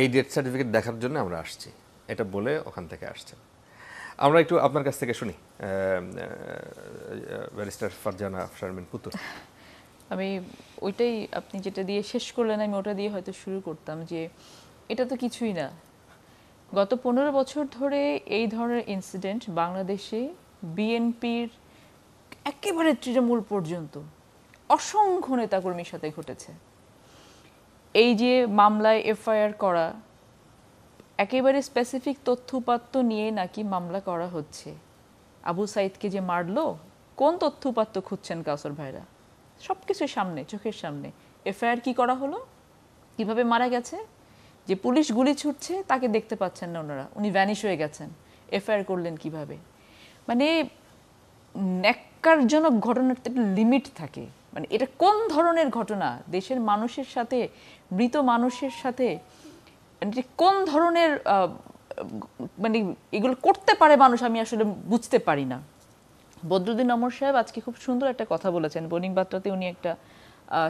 এই ডেথ সার্টিফিকেট দেখার জন্য আমরা আসছি এটা বলে ওখান থেকে আসছে আমরা একটু আপনার কাছ থেকে শুনি ব্যারিস্টার ফারজানা শারমিন পুতুল আমি ওইটাই আপনি যেটা দিয়ে শেষ করলেন আমি ওটা দিয়ে হয়তো শুরু করতাম যে এটা তো কিছুই না গত পনেরো বছর ধরে এই ধরনের ইনসিডেন্ট বাংলাদেশে বিএনপির একেবারে তৃণমূল পর্যন্ত অসংখ্য নেতাকর্মীর সাথে ঘটেছে এই যে মামলায় এফআইআর করা একেবারে স্পেসিফিক তথ্যপাত্র নিয়ে নাকি মামলা করা হচ্ছে আবু সাইদকে যে মারল কোন তথ্যপাত্র খুঁজছেন কাসর ভাইরা সব কিছুর সামনে চোখের সামনে এফআইআর কি করা হলো কিভাবে মারা গেছে যে পুলিশ গুলি ছুটছে তাকে দেখতে পাচ্ছেন না ওনারা উনি ভ্যানিশ হয়ে গেছেন এফআইআর করলেন কিভাবে মানে ন্যাক্কারজনক ঘটনার তো একটা লিমিট থাকে মানে এটা কোন ধরনের ঘটনা দেশের মানুষের সাথে মৃত মানুষের সাথে মানে কোন ধরনের মানে এগুলো করতে পারে মানুষ আমি আসলে বুঝতে পারি না বদরুদ্দিন অমর সাহেব আজকে খুব সুন্দর একটা কথা বলেছেন বনিং বার্তাতে উনি একটা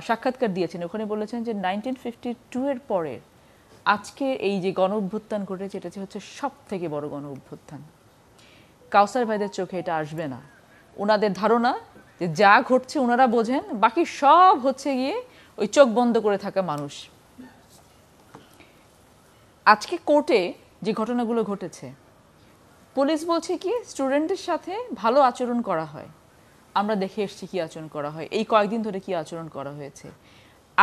সাক্ষাৎকার দিয়েছেন ওখানে বলেছেন যে নাইনটিন ফিফটি টু এর পরে আজকে এই যে গণ অভ্যুত্থান ঘটেছে এটা হচ্ছে সব থেকে বড় গণ অভ্যুত্থান কাউসার ভাইদের চোখে এটা আসবে না ওনাদের ধারণা যে যা ঘটছে ওনারা বোঝেন বাকি সব হচ্ছে গিয়ে ওই চোখ বন্ধ করে থাকা মানুষ আজকে কোর্টে যে ঘটনাগুলো ঘটেছে পুলিশ বলছে কি স্টুডেন্টের সাথে ভালো আচরণ করা হয় আমরা দেখে এসছি কী আচরণ করা হয় এই কয়েকদিন ধরে কি আচরণ করা হয়েছে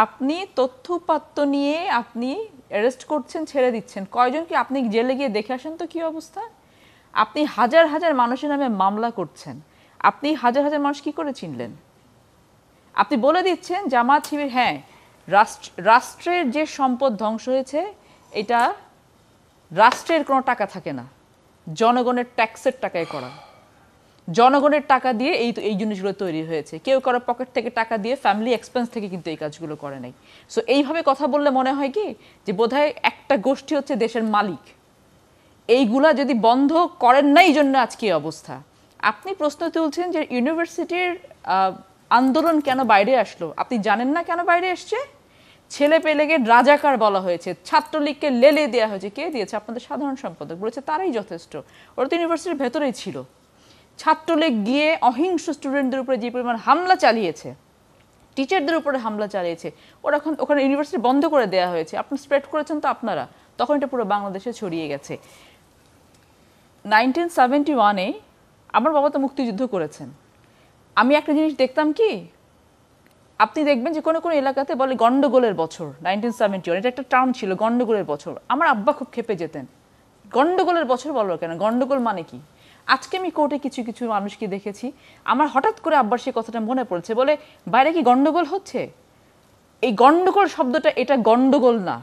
আপনি তথ্যপাত্য নিয়ে আপনি অ্যারেস্ট করছেন ছেড়ে দিচ্ছেন কয়জন কি আপনি জেলে গিয়ে দেখে আসেন তো কী অবস্থা আপনি হাজার হাজার মানুষের নামে মামলা করছেন আপনি হাজার হাজার মানুষ কী করে চিনলেন আপনি বলে দিচ্ছেন জামাত শিবির হ্যাঁ রাষ্ট্রের যে সম্পদ ধ্বংস হয়েছে এটা রাষ্ট্রের কোনো টাকা থাকে না জনগণের ট্যাক্সের টাকায় করা জনগণের টাকা দিয়ে এই এই জিনিসগুলো তৈরি হয়েছে কেউ কারো পকেট থেকে টাকা দিয়ে ফ্যামিলি এক্সপেন্স থেকে কিন্তু এই কাজগুলো করে নাই সো এইভাবে কথা বললে মনে হয় কি যে বোধ একটা গোষ্ঠী হচ্ছে দেশের মালিক এইগুলা যদি বন্ধ করেন না এই জন্য আজকে অবস্থা আপনি প্রশ্ন তুলছেন যে ইউনিভার্সিটির আন্দোলন কেন বাইরে আসলো আপনি জানেন না কেন বাইরে এসছে ছেলে পেলেকে রাজাকার বলা হয়েছে ছাত্রলীগকে লেলে দেওয়া হয়েছে কে দিয়েছে আপনাদের সাধারণ সম্পাদক বলেছে তারাই যথেষ্ট ওরা তো ইউনিভার্সিটির ভেতরেই ছিল ছাত্রলীগ গিয়ে অহিংস স্টুডেন্টদের উপরে যে পরিমাণ হামলা চালিয়েছে টিচারদের উপরে হামলা চালিয়েছে ওরা এখন ওখানে ইউনিভার্সিটি বন্ধ করে দেওয়া হয়েছে আপনি স্প্রেড করেছেন তো আপনারা তখন এটা পুরো বাংলাদেশে ছড়িয়ে গেছে নাইনটিন সেভেন্টি ওয়ানে আমার বাবা তো মুক্তিযুদ্ধ করেছেন আমি একটা জিনিস দেখতাম কি আপনি দেখবেন যে কোনো কোনো এলাকাতে বলে গন্ডগোলের বছর নাইনটিন সেভেন্টি ওয়ান এটা একটা টার্ম ছিল গন্ডগোলের বছর আমার আব্বা খুব খেপে যেতেন গন্ডগোলের বছর বলো কেন গন্ডগোল মানে কি আজকে আমি কোর্টে কিছু কিছু মানুষকে দেখেছি আমার হঠাৎ করে আব্বার সে কথাটা মনে পড়েছে বলে বাইরে কি গন্ডগোল হচ্ছে এই গন্ডগোল শব্দটা এটা গন্ডগোল না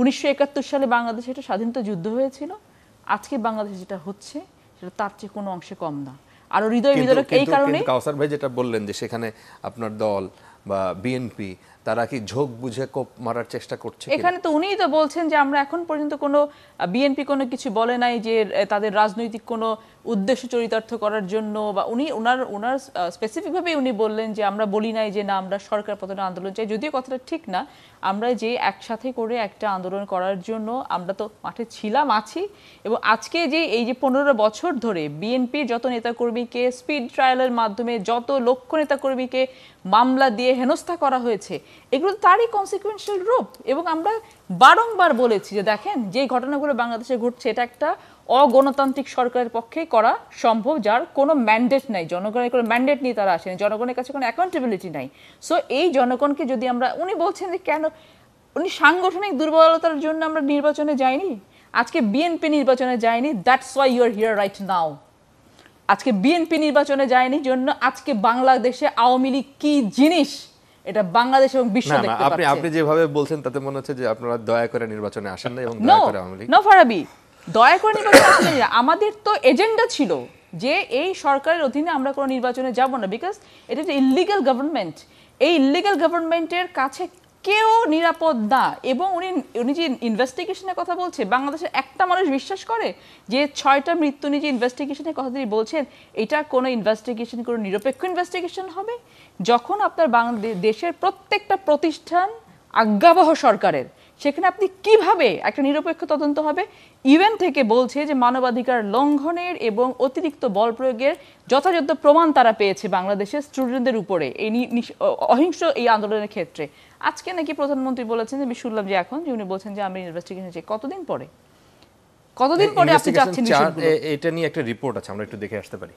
উনিশশো একাত্তর সালে বাংলাদেশে একটা স্বাধীনতা যুদ্ধ হয়েছিল আজকে বাংলাদেশে যেটা হচ্ছে সেটা তার চেয়ে কোনো অংশে কম না আরো হৃদয় বিদরক এই কারণে কাউসার ভাই যেটা বললেন যে সেখানে আপনার দল বা বিএনপি তারা কি ঝোঁক বুঝে কোপ মারার চেষ্টা করছে এখানে তো উনিই তো বলছেন যে আমরা এখন পর্যন্ত কোনো বিএনপি কোনো কিছু বলে নাই যে তাদের রাজনৈতিক কোনো উদ্দেশ্য চরিতার্থ করার জন্য বা উনি ওনার ওনার স্পেসিফিকভাবে উনি বললেন যে আমরা বলি নাই যে না আমরা সরকার পতনে আন্দোলন চাই যদিও কথাটা ঠিক না আমরা যে একসাথে করে একটা আন্দোলন করার জন্য আমরা তো মাঠে ছিলাম আছি এবং আজকে যে এই যে পনেরো বছর ধরে বিএনপির যত নেতাকর্মীকে স্পিড ট্রায়ালের মাধ্যমে যত লক্ষ নেতাকর্মীকে মামলা দিয়ে হেনস্থা করা হয়েছে এগুলো তারই কনসিকুয়েন্সিয়াল রূপ এবং আমরা বারংবার বলেছি যে দেখেন যে ঘটনাগুলো বাংলাদেশে ঘটছে এটা একটা অগণতান্ত্রিক সরকারের পক্ষে করা সম্ভব যার কোনো ম্যান্ডেট নাই জনগণের কোনো ম্যান্ডেট নিয়ে তারা আসেনি জনগণের কাছে কোনো অ্যাকাউন্টেবিলিটি নাই সো এই জনগণকে যদি আমরা উনি বলছেন যে কেন উনি সাংগঠনিক দুর্বলতার জন্য আমরা নির্বাচনে যাইনি আজকে বিএনপি নির্বাচনে যায়নি that's why you're are here right now আজকে বিএনপি নির্বাচনে যায়নি জন্য আজকে বাংলাদেশে আওয়ামী লীগ কি জিনিস এটা বাংলাদেশ এবং বিশ্ব দেখতে পাচ্ছে আপনি আপনি যেভাবে বলছেন তাতে মনে হচ্ছে যে আপনারা দয়া করে নির্বাচনে আসেন না এবং দয়া করে আওয়ামী লীগ নো ফারাবি দয়া করে নির্বাচন আসলে আমাদের তো এজেন্ডা ছিল যে এই সরকারের অধীনে আমরা কোনো নির্বাচনে যাব না বিকজ এটা যে ইলিগাল গভর্নমেন্ট এই ইলিগাল গভর্নমেন্টের কাছে কেউ নিরাপদ না এবং উনি উনি যে ইনভেস্টিগেশনের কথা বলছে বাংলাদেশের একটা মানুষ বিশ্বাস করে যে ছয়টা মৃত্যু নিয়ে যে ইনভেস্টিগেশনের কথা তিনি বলছেন এটা কোনো ইনভেস্টিগেশন কোনো নিরপেক্ষ ইনভেস্টিগেশন হবে যখন আপনার বাংলাদেশের প্রত্যেকটা প্রতিষ্ঠান আজ্ঞাবহ সরকারের সেখানে আপনি কিভাবে একটা নিরপেক্ষ তদন্ত হবে ইউএন থেকে বলছে যে মানবাধিকার লঙ্ঘনের এবং অতিরিক্ত বল প্রয়োগের যথাযথ প্রমাণ তারা পেয়েছে বাংলাদেশের স্টুডেন্টদের উপরে এই অহিংস এই আন্দোলনের ক্ষেত্রে আজকে নাকি প্রধানমন্ত্রী বলেছেন যে আমি শুনলাম যে এখন যে উনি বলছেন যে আমি ইনভেস্টিগেশন কতদিন পরে কতদিন পরে আপনি যাচ্ছেন এটা নিয়ে একটা রিপোর্ট আছে আমরা একটু দেখে আসতে পারি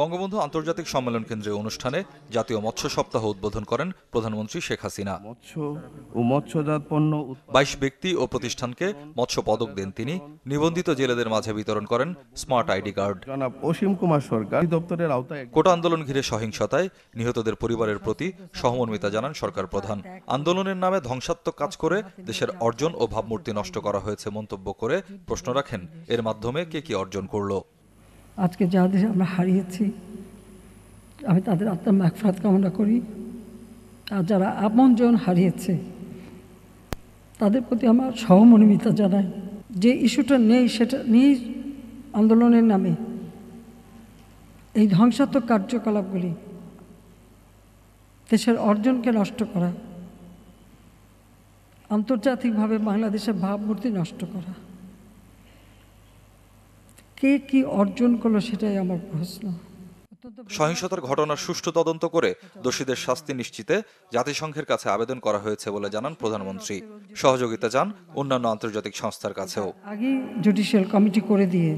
বঙ্গবন্ধু আন্তর্জাতিক সম্মেলন কেন্দ্রে অনুষ্ঠানে জাতীয় মৎস্য সপ্তাহ উদ্বোধন করেন প্রধানমন্ত্রী শেখ হাসিনা বাইশ ব্যক্তি ও প্রতিষ্ঠানকে মৎস্য পদক দেন তিনি নিবন্ধিত জেলেদের মাঝে বিতরণ করেন smart ID card Asim Kumar Sarkar দপ্তরের আওতায় কোটা আন্দোলন ঘিরে সহিংসতায় নিহতদের পরিবারের প্রতি সহমর্মিতা জানান সরকার প্রধান আন্দোলনের নামে ধ্বংসাত্মক কাজ করে দেশের অর্জন ও ভাবমূর্তি নষ্ট করা হয়েছে মন্তব্য করে প্রশ্ন রাখেন এর মাধ্যমে কে কি অর্জন করলো আজকে যাদের আমরা হারিয়েছি আমি তাদের আত্মার মাগফরাত কামনা করি আর যারা জন হারিয়েছে তাদের প্রতি আমার সহমর্মিতা জানাই যে ইস্যুটা নেই সেটা নিয়েই আন্দোলনের নামে এই ধ্বংসাত্মক কার্যকলাপগুলি দেশের অর্জনকে নষ্ট করা আন্তর্জাতিকভাবে বাংলাদেশের ভাবমূর্তি নষ্ট করা কে কি অর্জন করলো সেটাই আমার প্রশ্ন সহিংসতার ঘটনার সুষ্ঠু তদন্ত করে দোষীদের শাস্তি নিশ্চিতে জাতিসংঘের কাছে আবেদন করা হয়েছে বলে জানান প্রধানমন্ত্রী সহযোগিতা চান অন্যান্য আন্তর্জাতিক সংস্থার কাছেও আচ্ছা, আগে জুডিশিয়াল কমিটি করে দিয়ে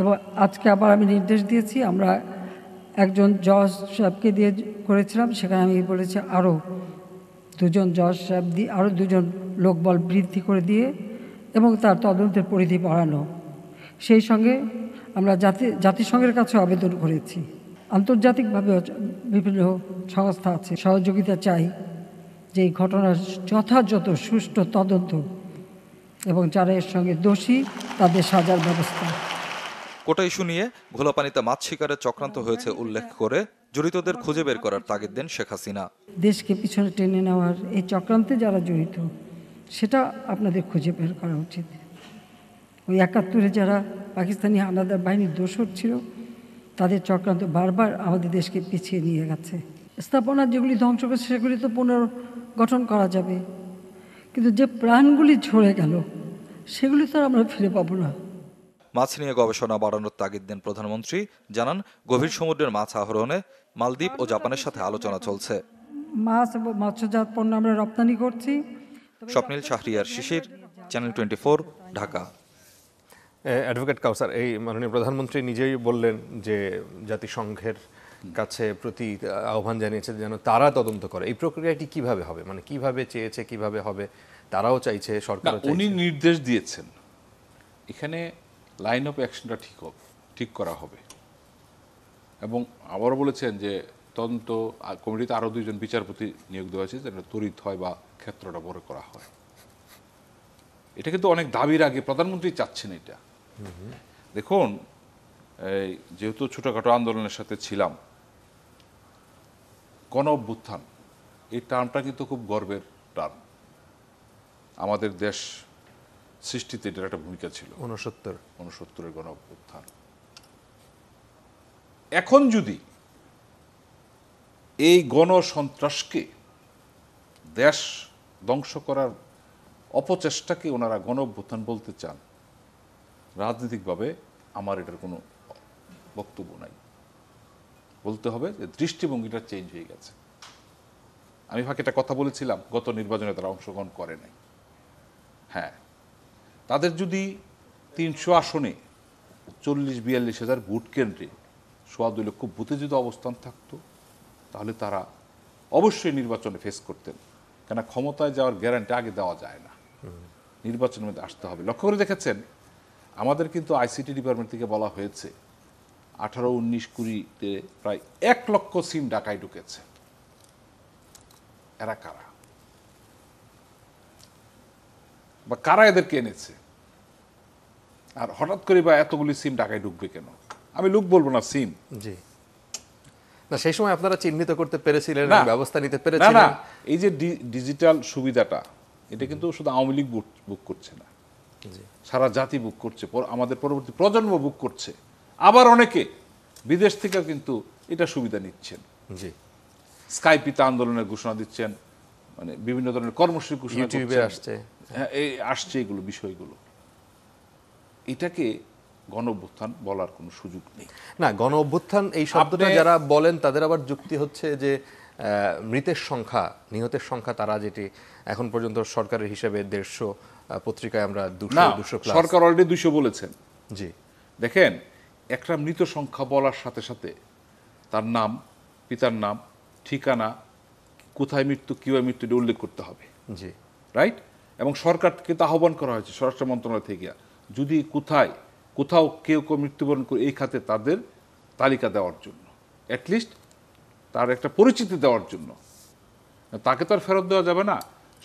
এবং আজকে আবার আমি নির্দেশ দিয়েছি আমরা একজন জজ সাহেবকে দিয়ে করেছিলাম সেখানে আমি বলেছি আরও দুজন জজ সাহেব দিয়ে আরও দুজন লোকবল বৃদ্ধি করে দিয়ে এবং তার তদন্তের পরিধি বাড়ানো সেই সঙ্গে আমরা জাতি জাতিসংঘের কাছে আবেদন করেছি আন্তর্জাতিকভাবে বিভিন্ন সংস্থা আছে সহযোগিতা চাই যে এই ঘটনার যথাযথ সুষ্ঠু তদন্ত এবং যারা এর সঙ্গে দোষী তাদের সাজার ব্যবস্থা কোটা ইস্যু নিয়ে ঘোলাপানিতে মাছ শিকারে চক্রান্ত হয়েছে উল্লেখ করে জড়িতদের খুঁজে বের করার তাগিদ দেন শেখ হাসিনা দেশকে পিছনে টেনে নেওয়ার এই চক্রান্তে যারা জড়িত সেটা আপনাদের খুঁজে বের করা উচিত ওই একাত্তরে যারা পাকিস্তানি হানাদার বাহিনীর দোষর ছিল তাদের চক্রান্ত বারবার আমাদের দেশকে পিছিয়ে নিয়ে গেছে স্থাপনা যেগুলি ধ্বংস করেছে সেগুলি তো পুনর্গঠন করা যাবে কিন্তু যে প্রাণগুলি ঝরে গেল সেগুলি তো আমরা ফিরে পাবো না মাছ নিয়ে গবেষণা বাড়ানোর তাগিদ দেন প্রধানমন্ত্রী জানান গভীর সমুদ্রের মাছ আহরণে মালদ্বীপ ও জাপানের সাথে আলোচনা চলছে মাছ এবং মৎস্যজাত পণ্য আমরা রপ্তানি করছি Swapnil Shahriar Shishir channel twenty Dhaka advocate Kausar এই মাননীয় প্রধানমন্ত্রী নিজেই বললেন যে জাতিসংঘের কাছে প্রতি আহ্বান জানিয়েছে যেন তারা তদন্ত করে এই প্রক্রিয়াটি কিভাবে হবে মানে কিভাবে চেয়েছে কিভাবে হবে তারাও চাইছে সরকার উনি নির্দেশ দিয়েছেন এখানে লাইন অফ অ্যাকশনটা ঠিক হবে ঠিক করা হবে এবং আবারও বলেছেন যে তদন্ত কমিটিতে আরও দুইজন বিচারপতি নিয়োগ দেওয়া হয়েছে যেটা ত্বরিত হয় বা ক্ষেত্রটা বড় করা হয় এটা কিন্তু অনেক দাবির আগে প্রধানমন্ত্রী চাচ্ছেন এটা দেখুন এই যেহেতু ছোটোখাটো আন্দোলনের সাথে ছিলাম গণ অভ্যুত্থান এই টার্মটা কিন্তু খুব গর্বের টার্ম আমাদের দেশ সৃষ্টিতে এটার একটা ভূমিকা ছিল উনসত্তর উনসত্তরের গণ অভ্যুত্থান এখন যদি এই গণসন্ত্রাসকে দেশ ধ্বংস করার অপচেষ্টাকে ওনারা গণ অভ্যুত্থান বলতে চান রাজনৈতিকভাবে আমার এটার কোনো বক্তব্য নাই বলতে হবে যে দৃষ্টিভঙ্গিটা চেঞ্জ হয়ে গেছে আমি ফাঁকে একটা কথা বলেছিলাম গত নির্বাচনে তারা অংশগ্রহণ করে নাই হ্যাঁ তাদের যদি তিনশো আসনে চল্লিশ বিয়াল্লিশ হাজার ভোট কেন্দ্রে সোয়া দুই লক্ষ বুথে যদি অবস্থান থাকতো তাহলে তারা অবশ্যই নির্বাচনে ফেস করতেন কেন ক্ষমতায় যাওয়ার গ্যারান্টি আগে দেওয়া যায় না নির্বাচনের মধ্যে আসতে হবে লক্ষ্য করে দেখেছেন আমাদের কিন্তু আইসিটি ডিপার্টমেন্ট থেকে বলা হয়েছে আঠারো উনিশ কুড়িতে প্রায় এক লক্ষ সিম ঢাকায় ঢুকেছে এরা কারা বা কারা এদেরকে এনেছে আর হঠাৎ করে বা এতগুলি সিম ডাকায় ঢুকবে কেন আমি লুক বলবো না সিম জি না সেই সময় আপনারা চিহ্নিত করতে পেরেছিলেন ব্যবস্থা নিতে পেরেছিলেন না এই যে ডিজিটাল সুবিধাটা এটা কিন্তু শুধু আওয়ামী লীগ বুক করছে না সারা জাতি বুক করছে আমাদের পরবর্তী প্রজন্ম বুক করছে আবার অনেকে বিদেশ থেকে কিন্তু এটা সুবিধা নিচ্ছেন জি স্কাই পিতা আন্দোলনের ঘোষণা দিচ্ছেন মানে বিভিন্ন ধরনের কর্মসূচি ঘোষণা আসছে হ্যাঁ এই আসছে এগুলো বিষয়গুলো এটাকে গণ অভ্যুত্থান বলার কোনো সুযোগ নেই না গণ অভ্যুত্থান এই শব্দটা যারা বলেন তাদের আবার যুক্তি হচ্ছে যে মৃতের সংখ্যা নিহতের সংখ্যা তারা যেটি এখন পর্যন্ত সরকারের হিসেবে দেড়শো পত্রিকায় আমরা সরকার অলরেডি দুশো বলেছেন জি দেখেন একটা মৃত সংখ্যা বলার সাথে সাথে তার নাম পিতার নাম ঠিকানা কোথায় মৃত্যু কীভাবে মৃত্যু এটা উল্লেখ করতে হবে জি রাইট এবং সরকারকে তো আহ্বান করা হয়েছে স্বরাষ্ট্র মন্ত্রণালয় থেকে যদি কোথায় কোথাও কেউ কেউ মৃত্যুবরণ করে এই খাতে তাদের তালিকা দেওয়ার জন্য অ্যাটলিস্ট তার একটা পরিচিতি দেওয়ার জন্য তাকে তো আর ফেরত দেওয়া যাবে না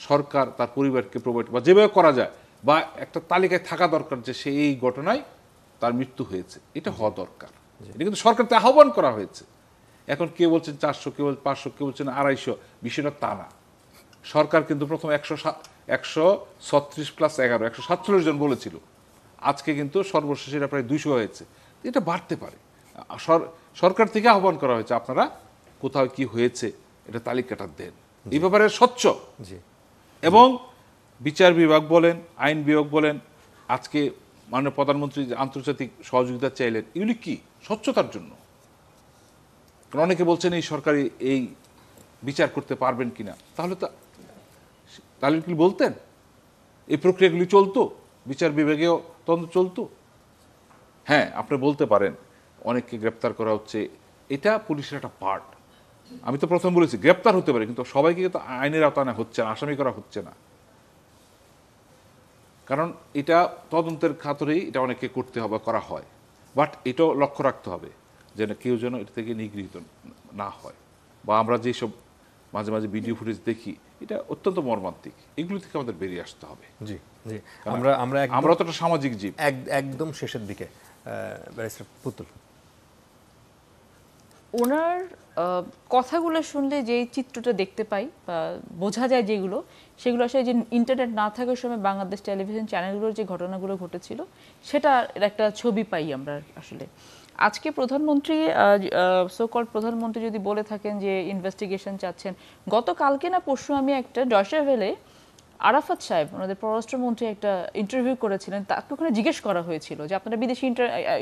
সরকার তার পরিবারকে প্রোভাইড বা যেভাবে করা যায় বা একটা তালিকায় থাকা দরকার যে সে এই ঘটনায় তার মৃত্যু হয়েছে এটা হওয়া দরকার এটা কিন্তু সরকারকে আহ্বান করা হয়েছে এখন কে বলছেন চারশো কে বলছে পাঁচশো কে বলছেন আড়াইশো বিষয়টা তা না সরকার কিন্তু প্রথম একশো একশো ছত্রিশ প্লাস এগারো একশো সাতচল্লিশ জন বলেছিল আজকে কিন্তু সর্বশেষ এটা প্রায় দুইশো হয়েছে এটা বাড়তে পারে সরকার থেকে আহ্বান করা হয়েছে আপনারা কোথাও কি হয়েছে এটা তালিকাটা দেন এই ব্যাপারে স্বচ্ছ এবং বিচার বিভাগ বলেন আইন বিভাগ বলেন আজকে মাননীয় প্রধানমন্ত্রী যে আন্তর্জাতিক সহযোগিতা চাইলেন এগুলি কি স্বচ্ছতার জন্য অনেকে বলছেন এই সরকারি এই বিচার করতে পারবেন কিনা তাহলে তো তাহলে কি বলতেন এই প্রক্রিয়াগুলি চলতো বিচার বিভাগেও তদন্ত চলতো হ্যাঁ আপনি বলতে পারেন অনেককে গ্রেপ্তার করা হচ্ছে এটা পুলিশের একটা পার্ট আমি তো প্রথম বলেছি গ্রেপ্তার হতে পারে কিন্তু সবাইকে তো আইনের আওতানা হচ্ছে না আসামি করা হচ্ছে না কারণ এটা তদন্তের খাতরেই এটা অনেকে করতে হবে করা হয় বাট এটাও লক্ষ্য রাখতে হবে যেন কেউ যেন এটা থেকে নিগৃহীত না হয় বা আমরা যেসব মাঝে মাঝে ভিডিও ফুটেজ দেখি এটা অত্যন্ত মর্মান্তিক এগুলো থেকে আমাদের বেরিয়ে আসতে হবে জি জি আমরা আমরা আমরা অতটা সামাজিক জীব একদম শেষের দিকে ব্যারিস্টার পুতুল ওনার কথাগুলো শুনলে যে চিত্রটা দেখতে পাই বা বোঝা যায় যেগুলো সেগুলো আসলে যে ইন্টারনেট না থাকার সময় বাংলাদেশ টেলিভিশন চ্যানেলগুলোর যে ঘটনাগুলো ঘটেছিল সেটা একটা ছবি পাই আমরা আসলে আজকে প্রধানমন্ত্রী সোকল প্রধানমন্ত্রী যদি বলে থাকেন যে ইনভেস্টিগেশন চাচ্ছেন গতকালকে না পরশু আমি একটা ডয়সেভেলে আরাফাত সাহেব ওনাদের পররাষ্ট্রমন্ত্রী একটা ইন্টারভিউ করেছিলেন তাকে ওখানে জিজ্ঞেস করা হয়েছিল যে আপনারা বিদেশি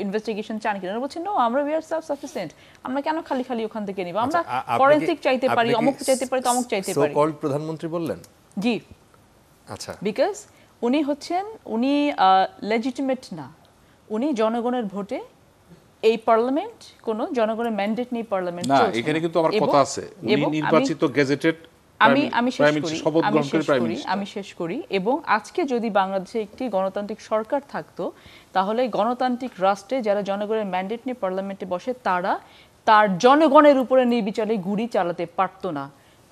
ইনভেস্টিগেশন চান কিনা বলছেন নো আমরা উই আর সেলফ সাফিসিয়েন্ট আমরা কেন খালি খালি ওখান থেকে নিব আমরা ফরেনসিক আচ্ছা, চাইতে পারি অমুক চাইতে পারি তমুক চাইতে পারি সকল প্রধানমন্ত্রী বললেন জি আচ্ছা বিকজ উনি হচ্ছেন উনি লেজিটিমেট না উনি জনগণের ভোটে এই পার্লামেন্ট কোন জনগণের ম্যান্ডেট নেই পার্লামেন্ট না এখানে কিন্তু আমার কথা আছে উনি নির্বাচিত গেজেটেড আমি আমি শেষ করি আমি শেষ করি আমি শেষ করি এবং আজকে যদি বাংলাদেশে একটি গণতান্ত্রিক সরকার থাকতো তাহলে গণতান্ত্রিক রাষ্ট্রে যারা জনগণের ম্যান্ডেট নিয়ে পার্লামেন্টে বসে তারা তার জনগণের উপরে নির্বিচারে গুড়ি চালাতে পারত না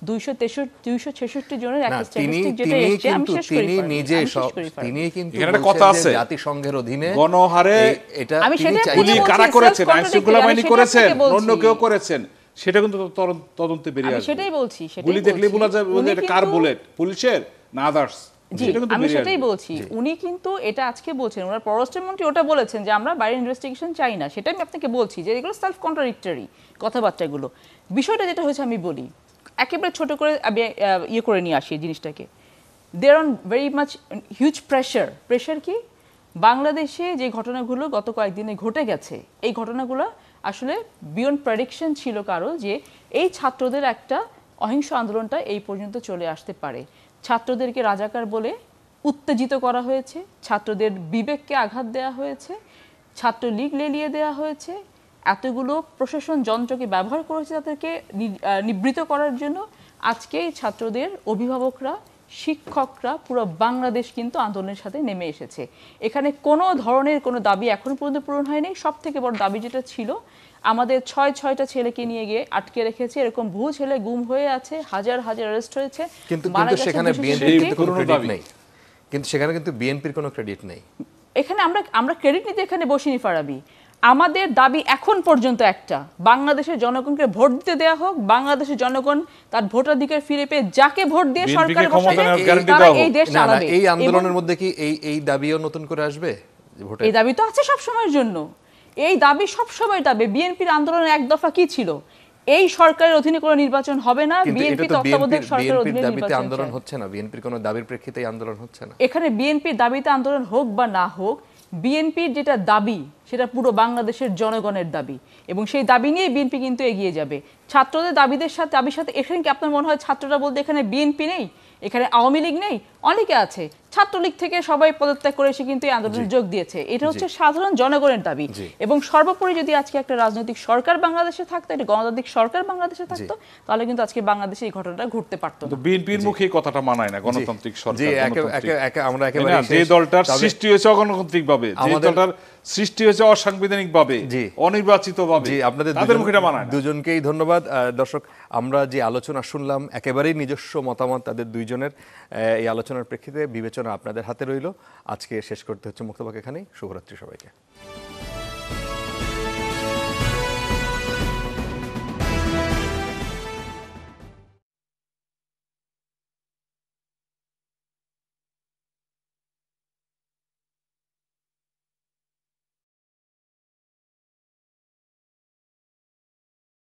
জাতিসংঘের অধীনে গণহারে এটা করেছেন অন্য কেউ করেছেন সেটা কিন্তু তদন্তে বেরিয়ে আসবে সেটাই বলছি গুলি দেখলে বলা যাবে এটা কার বুলেট পুলিশের না আদার্স আমি সেটাই বলছি উনি কিন্তু এটা আজকে বলছেন ওনার পররাষ্ট্রমন্ত্রী ওটা বলেছেন যে আমরা বাইরে ইনভেস্টিগেশন চাই না সেটা আমি আপনাকে বলছি যে এগুলো সেলফ কন্ট্রাডিক্টরি কথাবার্তাগুলো বিষয়টা যেটা হয়েছে আমি বলি একেবারে ছোট করে আমি ইয়ে করে নিয়ে আসি জিনিসটাকে they're on very much huge pressure pressure কি বাংলাদেশে যে ঘটনাগুলো গত কয়েকদিনে ঘটে গেছে এই ঘটনাগুলো আসলে বিয়ন্ড প্রেডিকশন ছিল কারো যে এই ছাত্রদের একটা অহিংস আন্দোলনটা এই পর্যন্ত চলে আসতে পারে ছাত্রদেরকে রাজাকার বলে উত্তেজিত করা হয়েছে ছাত্রদের বিবেককে আঘাত দেওয়া হয়েছে ছাত্রলীগ লেলিয়ে দেওয়া হয়েছে এতগুলো প্রশাসন যন্ত্রকে ব্যবহার করেছে তাদেরকে নিবৃত করার জন্য আজকে ছাত্রদের অভিভাবকরা শিক্ষকরা পুরো বাংলাদেশ কিন্তু আন্দোলনের সাথে নেমে এসেছে এখানে কোনো ধরনের কোনো দাবি এখন পর্যন্ত পূরণ হয়নি সব থেকে বড় দাবি যেটা ছিল আমাদের ছয় ছয়টা ছেলেকে নিয়ে গিয়ে আটকে রেখেছে এরকম বহু ছেলে গুম হয়ে আছে হাজার হাজার অ্যারেস্ট হয়েছে কিন্তু সেখানে কিন্তু সেখানে কিন্তু বিএনপির কোনো ক্রেডিট নেই এখানে আমরা আমরা ক্রেডিট নিতে এখানে বসিনি ফারাবি আমাদের দাবি এখন পর্যন্ত একটা বাংলাদেশের জনগণকে ভোট দিতে দেওয়া হোক বাংলাদেশের জনগণ তার ভোটাধিকার ফিরে পেয়ে যাকে ভোট দিয়ে সরকার এই এই আন্দোলনের মধ্যে কি এই এই দাবিও নতুন করে আসবে এই দাবি তো আছে সব সময়ের জন্য এই দাবি সব সময় দাবি বিএনপির আন্দোলনের এক দফা কি ছিল এই সরকারের অধীনে কোনো নির্বাচন হবে না বিএনপি তত্ত্বাবধায়ক সরকারের অধীনে দাবিতে আন্দোলন হচ্ছে না বিএনপির কোনো দাবির প্রেক্ষিতে আন্দোলন হচ্ছে না এখানে বিএনপির দাবিতে আন্দোলন হোক বা না হোক বিএনপির যেটা দাবি সেটা পুরো বাংলাদেশের জনগণের দাবি এবং সেই দাবি নিয়ে বিএনপি কিন্তু এগিয়ে যাবে ছাত্রদের দাবিদের সাথে দাবির সাথে এখানে কি আপনার মনে হয় ছাত্ররা বলতে এখানে বিএনপি নেই এখানে আওয়ামী লীগ নেই অনেকে আছে ছাত্রলীগ থেকে সবাই পদত্যাগ করে এসে কিন্তু এই আন্দোলনে যোগ দিয়েছে এটা হচ্ছে সাধারণ জনগণের দাবি এবং সর্বোপরি যদি আজকে একটা রাজনৈতিক সরকার বাংলাদেশে থাকতো একটা গণতান্ত্রিক সরকার বাংলাদেশে থাকতো তাহলে কিন্তু আজকে বাংলাদেশে এই ঘটনাটা ঘটতে পারতো বিএনপির মুখে এই কথাটা মানায় না গণতান্ত্রিক সরকার যে দলটার সৃষ্টি হয়েছে অগণতান্ত্রিক ভাবে যে দলটার সৃষ্টি হয়েছে অসাংবিধানিক ভাবে অনির্বাচিত ভাবে আপনাদের তাদের মুখে মানায় দুজনকেই ধন্যবাদ দর্শক আমরা যে আলোচনা শুনলাম একেবারেই নিজস্ব মতামত তাদের দুইজনের এই আলোচনার প্রেক্ষিতে বিবেচনা আপনাদের হাতে রইল আজকে শেষ করতে হচ্ছে মুক্তবাক এখানেই শুভরাত্রি সবাইকে